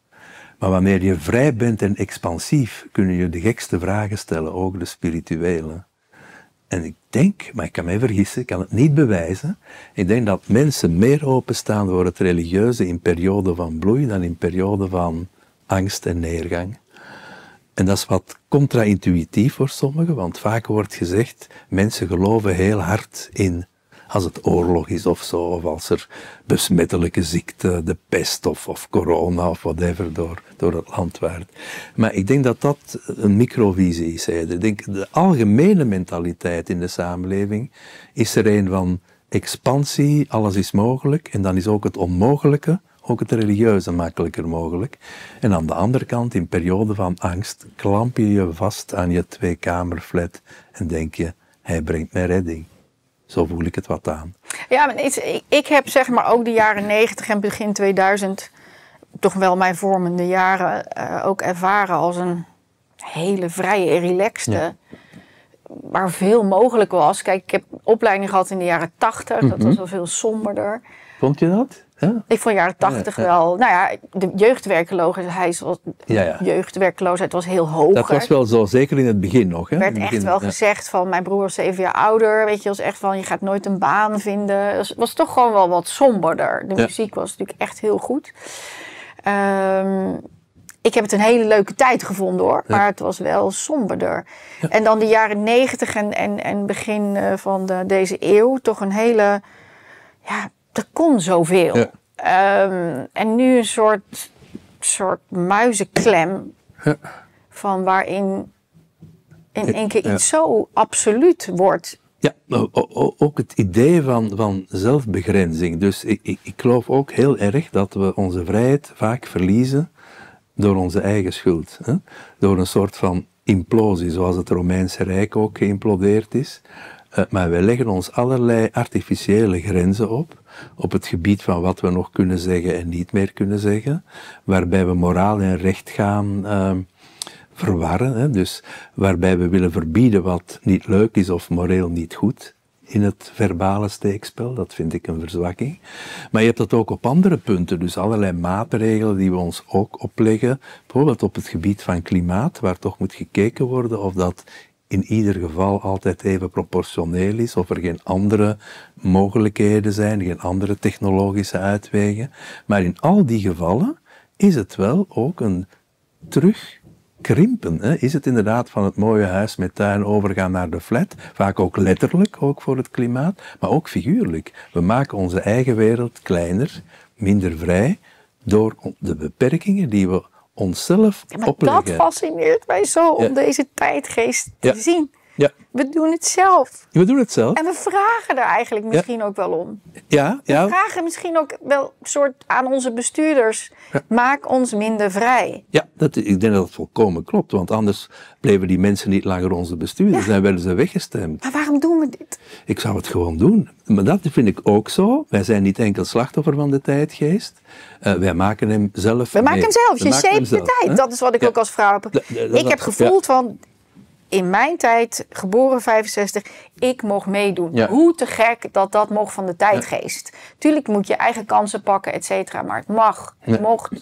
S2: Maar wanneer je vrij bent en expansief, kun je de gekste vragen stellen, ook de spirituele. En ik denk, maar ik kan mij vergissen, ik kan het niet bewijzen. Ik denk dat mensen meer openstaan voor het religieuze in perioden van bloei dan in perioden van angst en neergang. En dat is wat contra-intuïtief voor sommigen, want vaak wordt gezegd: mensen geloven heel hard in als het oorlog is of zo, of als er besmettelijke ziekte, de pest of, of corona of whatever door, door het land waart. Maar ik denk dat dat een microvisie is. Ik denk de algemene mentaliteit in de samenleving is er een van expansie, alles is mogelijk en dan is ook het onmogelijke ook het religieuze makkelijker mogelijk. En aan de andere kant, in perioden van angst, klamp je je vast aan je tweekamerflat en denk je, hij brengt mij redding. Zo voel
S1: ik het wat aan. Ja, ik, ik heb zeg maar ook de jaren 90 en begin 2000 toch wel mijn vormende jaren eh, ook ervaren als een hele vrije, relaxte. Waar veel mogelijk was. Kijk, ik heb opleiding gehad in de jaren 80. Dat mhm. was wel veel somberder.
S2: Vond je dat? Ja?
S1: Ik vond jaren tachtig wel. Nou ja, de jeugdwerkeloosheid was, jeugdwerkeloosheid was heel hoog. Dat was wel zo,
S2: zeker in het begin nog. Er werd echt wel gezegd
S1: van mijn broer is zeven jaar ouder. Weet je, was echt van je gaat nooit een baan vinden. Het was, toch gewoon wel wat somberder. De muziek was natuurlijk echt heel goed. Ehm, ik heb het een hele leuke tijd gevonden hoor, maar het was wel somberder. En dan de jaren negentig en, en, begin eh, van de, deze eeuw, toch een hele ja, er kon zoveel. Ja. Ehm, en nu een soort, soort muizenklem van waarin
S2: in één keer iets
S1: zo absoluut wordt.
S2: Ja, ook het idee van, van zelfbegrenzing. Dus ik, ik, ik geloof ook heel erg dat we onze vrijheid vaak verliezen door onze eigen schuld. Hè? Door een soort van implosie, zoals het Romeinse Rijk ook geïmplodeerd is. Eh, maar wij leggen ons allerlei artificiële grenzen op, op het gebied van wat we nog kunnen zeggen en niet meer kunnen zeggen, waarbij we moraal en recht gaan ehm, verwarren. Hè? Dus waarbij we willen verbieden wat niet leuk is of moreel niet goed in het verbale steekspel. Dat vind ik een verzwakking. Maar je hebt dat ook op andere punten. Dus allerlei maatregelen die we ons ook opleggen. Bijvoorbeeld op het gebied van klimaat, waar toch moet gekeken worden of dat in ieder geval altijd even proportioneel is, of er geen andere mogelijkheden zijn, geen andere technologische uitwegen. Maar in al die gevallen is het wel ook een terugkrimpen. Hè? Is het inderdaad van het mooie huis met tuin overgaan naar de flat, vaak ook letterlijk, ook voor het klimaat, maar ook figuurlijk. We maken onze eigen wereld kleiner, minder vrij, door de beperkingen die we onszelf ja, maar Dat
S1: fascineert mij zo om deze tijdgeest te zien. Ja. We doen het zelf.
S2: We doen het zelf. En
S1: we vragen er eigenlijk misschien ook wel om.
S2: Ja, ja. We
S1: vragen misschien ook wel soort aan onze bestuurders: maak ons minder vrij.
S2: Ja, dat, ik denk dat dat volkomen klopt. Want anders bleven die mensen niet langer onze bestuurders en werden ze weggestemd.
S1: Maar waarom doen we dit?
S2: Ik zou het gewoon doen. Maar dat vind ik ook zo. Wij zijn niet enkel slachtoffer van de tijdgeest. Uh, wij maken hem zelf. We maken hem zelf. Je zeep de tijd. Dat is wat ik ook als vrouw heb. ik heb gevoeld
S1: van in mijn tijd, geboren 65, ik mocht meedoen. Hoe te gek dat dat mocht van de tijdgeest. Tuurlijk moet je eigen kansen pakken, et cetera. Maar het mag, mocht.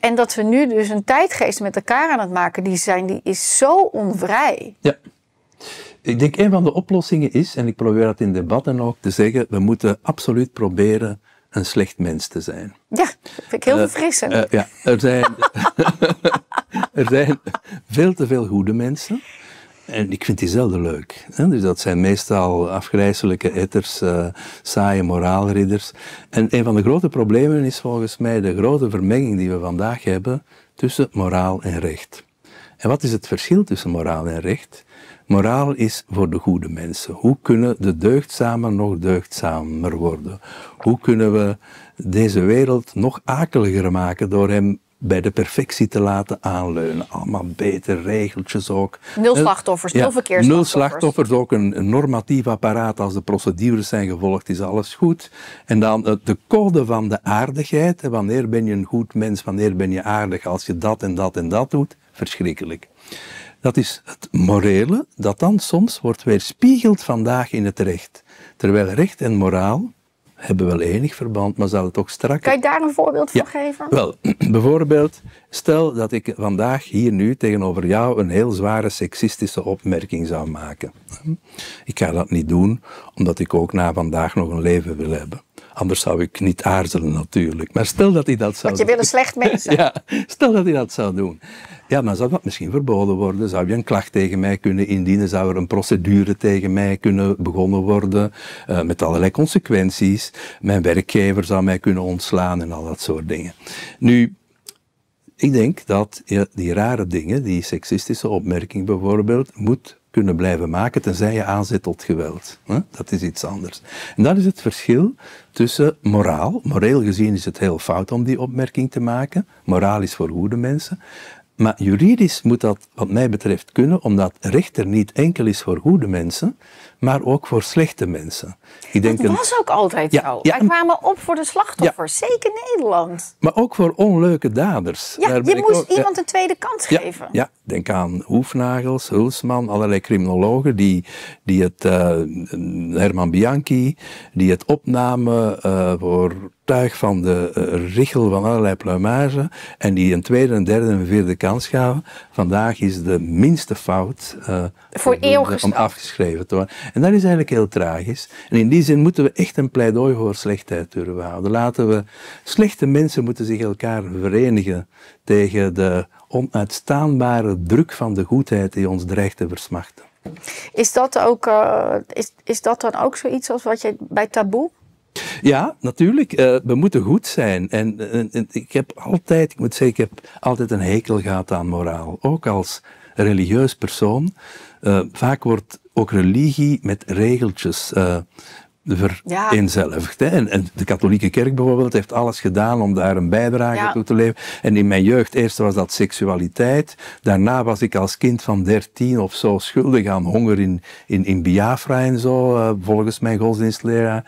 S1: En dat we nu dus een tijdgeest met elkaar aan het maken die zijn, die is zo onvrij.
S2: Ja. Ik denk een van de oplossingen is, en ik probeer dat in debatten ook te zeggen, we moeten absoluut proberen een slecht mens te zijn.
S1: Ja, vind ik heel eh, verfrissend. Eh, ja,
S2: er zijn, er zijn veel te veel goede mensen. En ik vind die zelden leuk. Hè? Dus dat zijn meestal afgrijzelijke etters, eh, saaie moraalridders. En een van de grote problemen is volgens mij de grote vermenging die we vandaag hebben tussen moraal en recht. En wat is het verschil tussen moraal en recht? Moraal is voor de goede mensen. Hoe kunnen de deugdzamen nog deugdzamer worden? Hoe kunnen we deze wereld nog akeliger maken door hem bij de perfectie te laten aanleunen. Allemaal beter regeltjes ook. Nul slachtoffers, nul verkeersslachtoffers. Nul slachtoffers, ook een normatief apparaat. Als de procedures zijn gevolgd, is alles goed. En dan eh, de code van de aardigheid. Wanneer ben je een goed mens, wanneer ben je aardig? Als je dat en dat en dat doet, verschrikkelijk dat is het morele, dat dan soms wordt weerspiegeld vandaag in het recht. Terwijl recht en moraal hebben wel enig verband, maar zal het ook strak... Kan
S1: je daar een voorbeeld van geven? Wel,
S2: bijvoorbeeld, stel dat ik vandaag hier nu tegenover jou een heel zware seksistische opmerking zou maken. Ik ga dat niet doen, omdat ik ook na vandaag nog een leven wil hebben. Anders zou ik niet aarzelen natuurlijk. Maar stel dat hij dat zou doen. Want je wil
S1: een slecht mens ja,
S2: stel dat hij dat zou doen. Ja, maar zou dat misschien verboden worden. Zou je een klacht tegen mij kunnen indienen? Zou er een procedure tegen mij kunnen begonnen worden? Eh, met allerlei consequenties. Mijn werkgever zou mij kunnen ontslaan en al dat soort dingen. Nu, ik denk dat die rare dingen, die seksistische opmerking bijvoorbeeld, moet kunnen blijven maken, tenzij je aanzet tot geweld. Dat is iets anders. En dat is het verschil tussen moraal. Moreel gezien is het heel fout om die opmerking te maken. Moraal is voor goede mensen. Maar juridisch moet dat, wat mij betreft, kunnen, omdat rechter niet enkel is voor goede mensen, maar ook voor slechte mensen. Ik denk dat was ook altijd zo. Ja, Wij kwamen
S1: op voor de slachtoffers, zeker Nederland. Maar ook voor
S2: onleuke daders. Ja, je moest iemand een
S1: tweede kans geven. Ja,
S2: denk aan Hoefnagels, Hulsman, allerlei criminologen die, die het, eh, Herman Bianchi, die het opnamen uh, voor tuig van de eh, richel van allerlei pluimage en die een tweede, een derde en een vierde kans gaven. Vandaag is de minste fout voor eeuwig om afgeschreven te worden. En dat is eigenlijk heel tragisch. En in die zin moeten we echt een pleidooi voor slechtheid durven houden. Laten we, slechte mensen moeten zich elkaar verenigen tegen de onuitstaanbare druk van de goedheid die ons dreigt te versmachten.
S1: Is dat, ook, eh, is, is dat dan ook zoiets als wat je bij taboe
S2: ja, natuurlijk. Eh, we moeten goed zijn. En, en, ik heb altijd, ik moet zeggen, ik heb altijd een hekel gehad aan moraal. Ook als religieus persoon. Eh, vaak wordt ook religie met regeltjes uh, eh, vereenzelvigd. En, en, de katholieke kerk bijvoorbeeld heeft alles gedaan om daar een bijdrage toe te leveren. En in mijn jeugd, eerst was dat seksualiteit. Daarna was ik als kind van 13 of zo schuldig aan honger in, in, in Biafra en zo, eh, volgens mijn godsdienstleraar.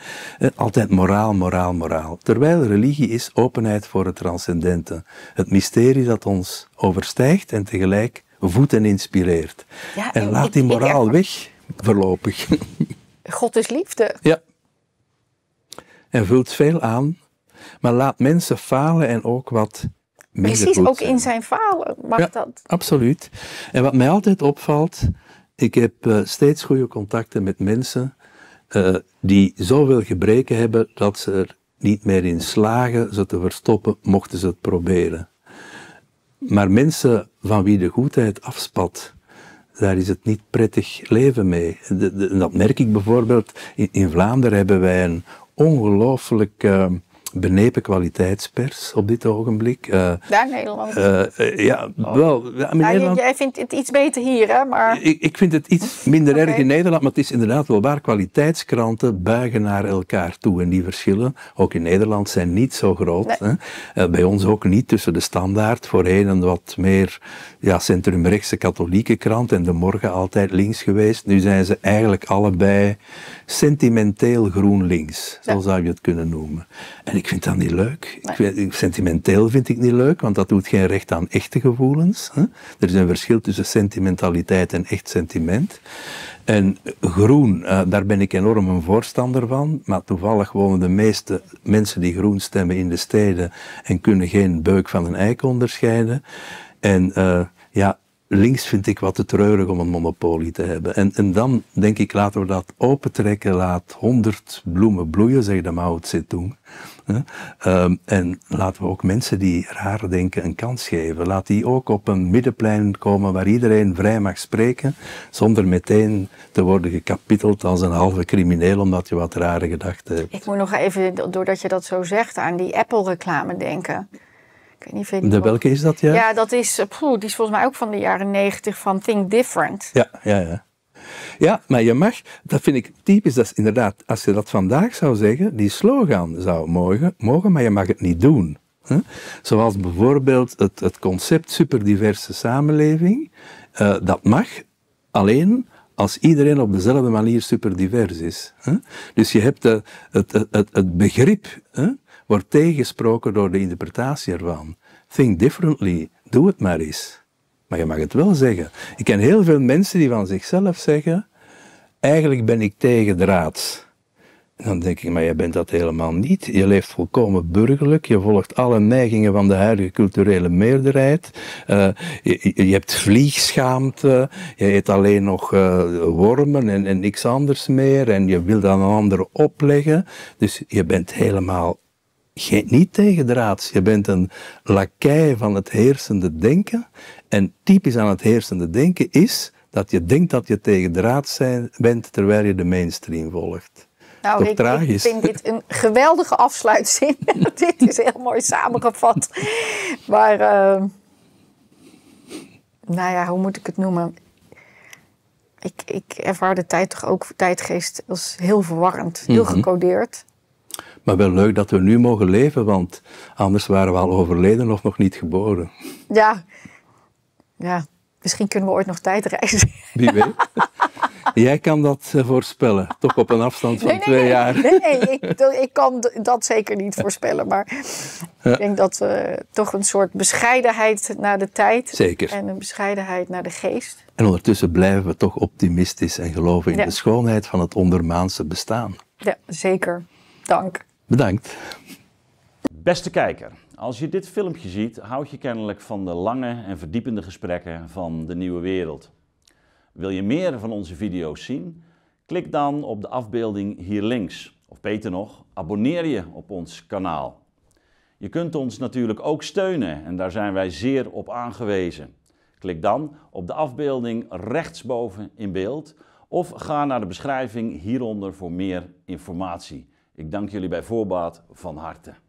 S2: altijd moraal, moraal, moraal. Terwijl religie is openheid voor het transcendente. Het mysterie dat ons overstijgt en tegelijk voedt en inspireert. en, laat die moraal weg, voorlopig.
S1: God is liefde.
S2: Ja. En vult veel aan, maar laat mensen falen en ook wat minder Precies, ook
S1: in zijn falen mag ja, dat.
S2: Absoluut. En wat mij altijd opvalt, ik heb eh, steeds goede contacten met mensen uh, die zoveel gebreken hebben dat ze er niet meer in slagen ze te verstoppen, mochten ze het proberen. Maar mensen van wie de goedheid afspat, daar is het niet prettig leven mee. dat merk ik bijvoorbeeld. In, Vlaanderen hebben wij een ongelooflijk ehm, benepen kwaliteitspers op dit ogenblik. Eh,
S1: Daar Nederland?
S2: Eh, eh, ja, oh. wel. Nou, Nederland,
S1: jij vindt het iets beter hier, hè? Maar...
S2: Ik, ik vind het iets minder erg in Nederland, maar het is inderdaad wel waar. Kwaliteitskranten buigen naar elkaar toe. En die verschillen, ook in Nederland, zijn niet zo groot. Hè? bij ons ook niet tussen de standaard, voorheen een wat meer ja, centrumrechtse katholieke krant en de morgen altijd links geweest. Nu zijn ze eigenlijk allebei sentimenteel groen-links, zo zou je het kunnen noemen. En ik vind dat niet leuk. Ik sentimenteel vind ik niet leuk, want dat doet geen recht aan echte gevoelens. Hè? Er is een verschil tussen sentimentaliteit en echt sentiment. En groen, eh, daar ben ik enorm een voorstander van. Maar toevallig wonen de meeste mensen die groen stemmen in de steden en kunnen geen beuk van een eik onderscheiden. En eh, ja, links vind ik wat te treurig om een monopolie te hebben. En, en dan denk ik, laten we dat opentrekken, laat honderd bloemen bloeien, zegt de Mao Tse-tung. Ehm, en laten we ook mensen die raar denken een kans geven. Laat die ook op een middenplein komen waar iedereen vrij mag spreken, zonder meteen te worden gekapiteld als een halve crimineel omdat je wat rare gedachten hebt.
S1: Ik moet nog even, doordat je dat zo zegt, aan die Apple-reclame denken. Ik weet niet, de
S2: welke is dat, ja? Ja,
S1: dat is, eh, poeh, die is volgens mij ook van de jaren negentig van Think Different.
S2: Ja, ja, ja. Ja, maar je mag, dat vind ik typisch, dat is inderdaad, als je dat vandaag zou zeggen, die slogan zou mogen, mogen maar je mag het niet doen. Zoals bijvoorbeeld het, het concept superdiverse samenleving, eh, dat mag alleen als iedereen op dezelfde manier superdivers is. Dus je hebt eh, het, het, begrip, wordt tegensproken door de interpretatie ervan. Think differently, doe het maar eens. Maar je mag het wel zeggen. Ik ken heel veel mensen die van zichzelf zeggen: eigenlijk ben ik tegen draad. En dan denk ik, maar je bent dat helemaal niet. Je leeft volkomen burgerlijk, je volgt alle neigingen van de huidige culturele meerderheid. Eh, je, hebt vliegschaamte, je eet alleen nog eh, wormen en, en niks anders meer. En je wil dan een ander opleggen. Dus je bent helemaal geen, niet tegendraads. Je bent een lakij van het heersende denken. En typisch aan het heersende denken is dat je denkt dat je tegen de raad bent terwijl je de mainstream volgt.
S1: Nou, ik, ik vind dit een geweldige afsluitzin. dit is heel mooi samengevat. Maar, ehm, nou ja, hoe moet ik het noemen? Ik, ik ervaar de tijd toch ook, tijdgeest, als heel verwarrend, heel mhm. gecodeerd.
S2: Maar wel leuk dat we nu mogen leven, want anders waren we al overleden of nog niet geboren.
S1: Ja, ja, misschien kunnen we ooit nog tijdreizen. Wie weet.
S2: Jij kan dat eh, voorspellen, toch op een afstand van twee nee, jaar. Nee, ik,
S1: ik, kan dat zeker niet voorspellen. Maar ik denk dat we toch een soort bescheidenheid naar de tijd. En een bescheidenheid naar de geest.
S2: En ondertussen blijven we toch optimistisch en geloven in de schoonheid van het ondermaanse bestaan.
S1: Ja, zeker. Dank. Bedankt. Beste kijker. Als je dit filmpje ziet, houd je kennelijk van de lange en verdiepende gesprekken van de nieuwe wereld. Wil je meer van onze video's zien? Klik dan op de afbeelding hier links. Of beter nog, abonneer je op ons kanaal. Je kunt ons natuurlijk ook steunen en daar zijn wij zeer op aangewezen. Klik dan op de afbeelding rechtsboven in beeld of ga naar de beschrijving hieronder voor meer informatie. Ik dank jullie bij voorbaat van harte.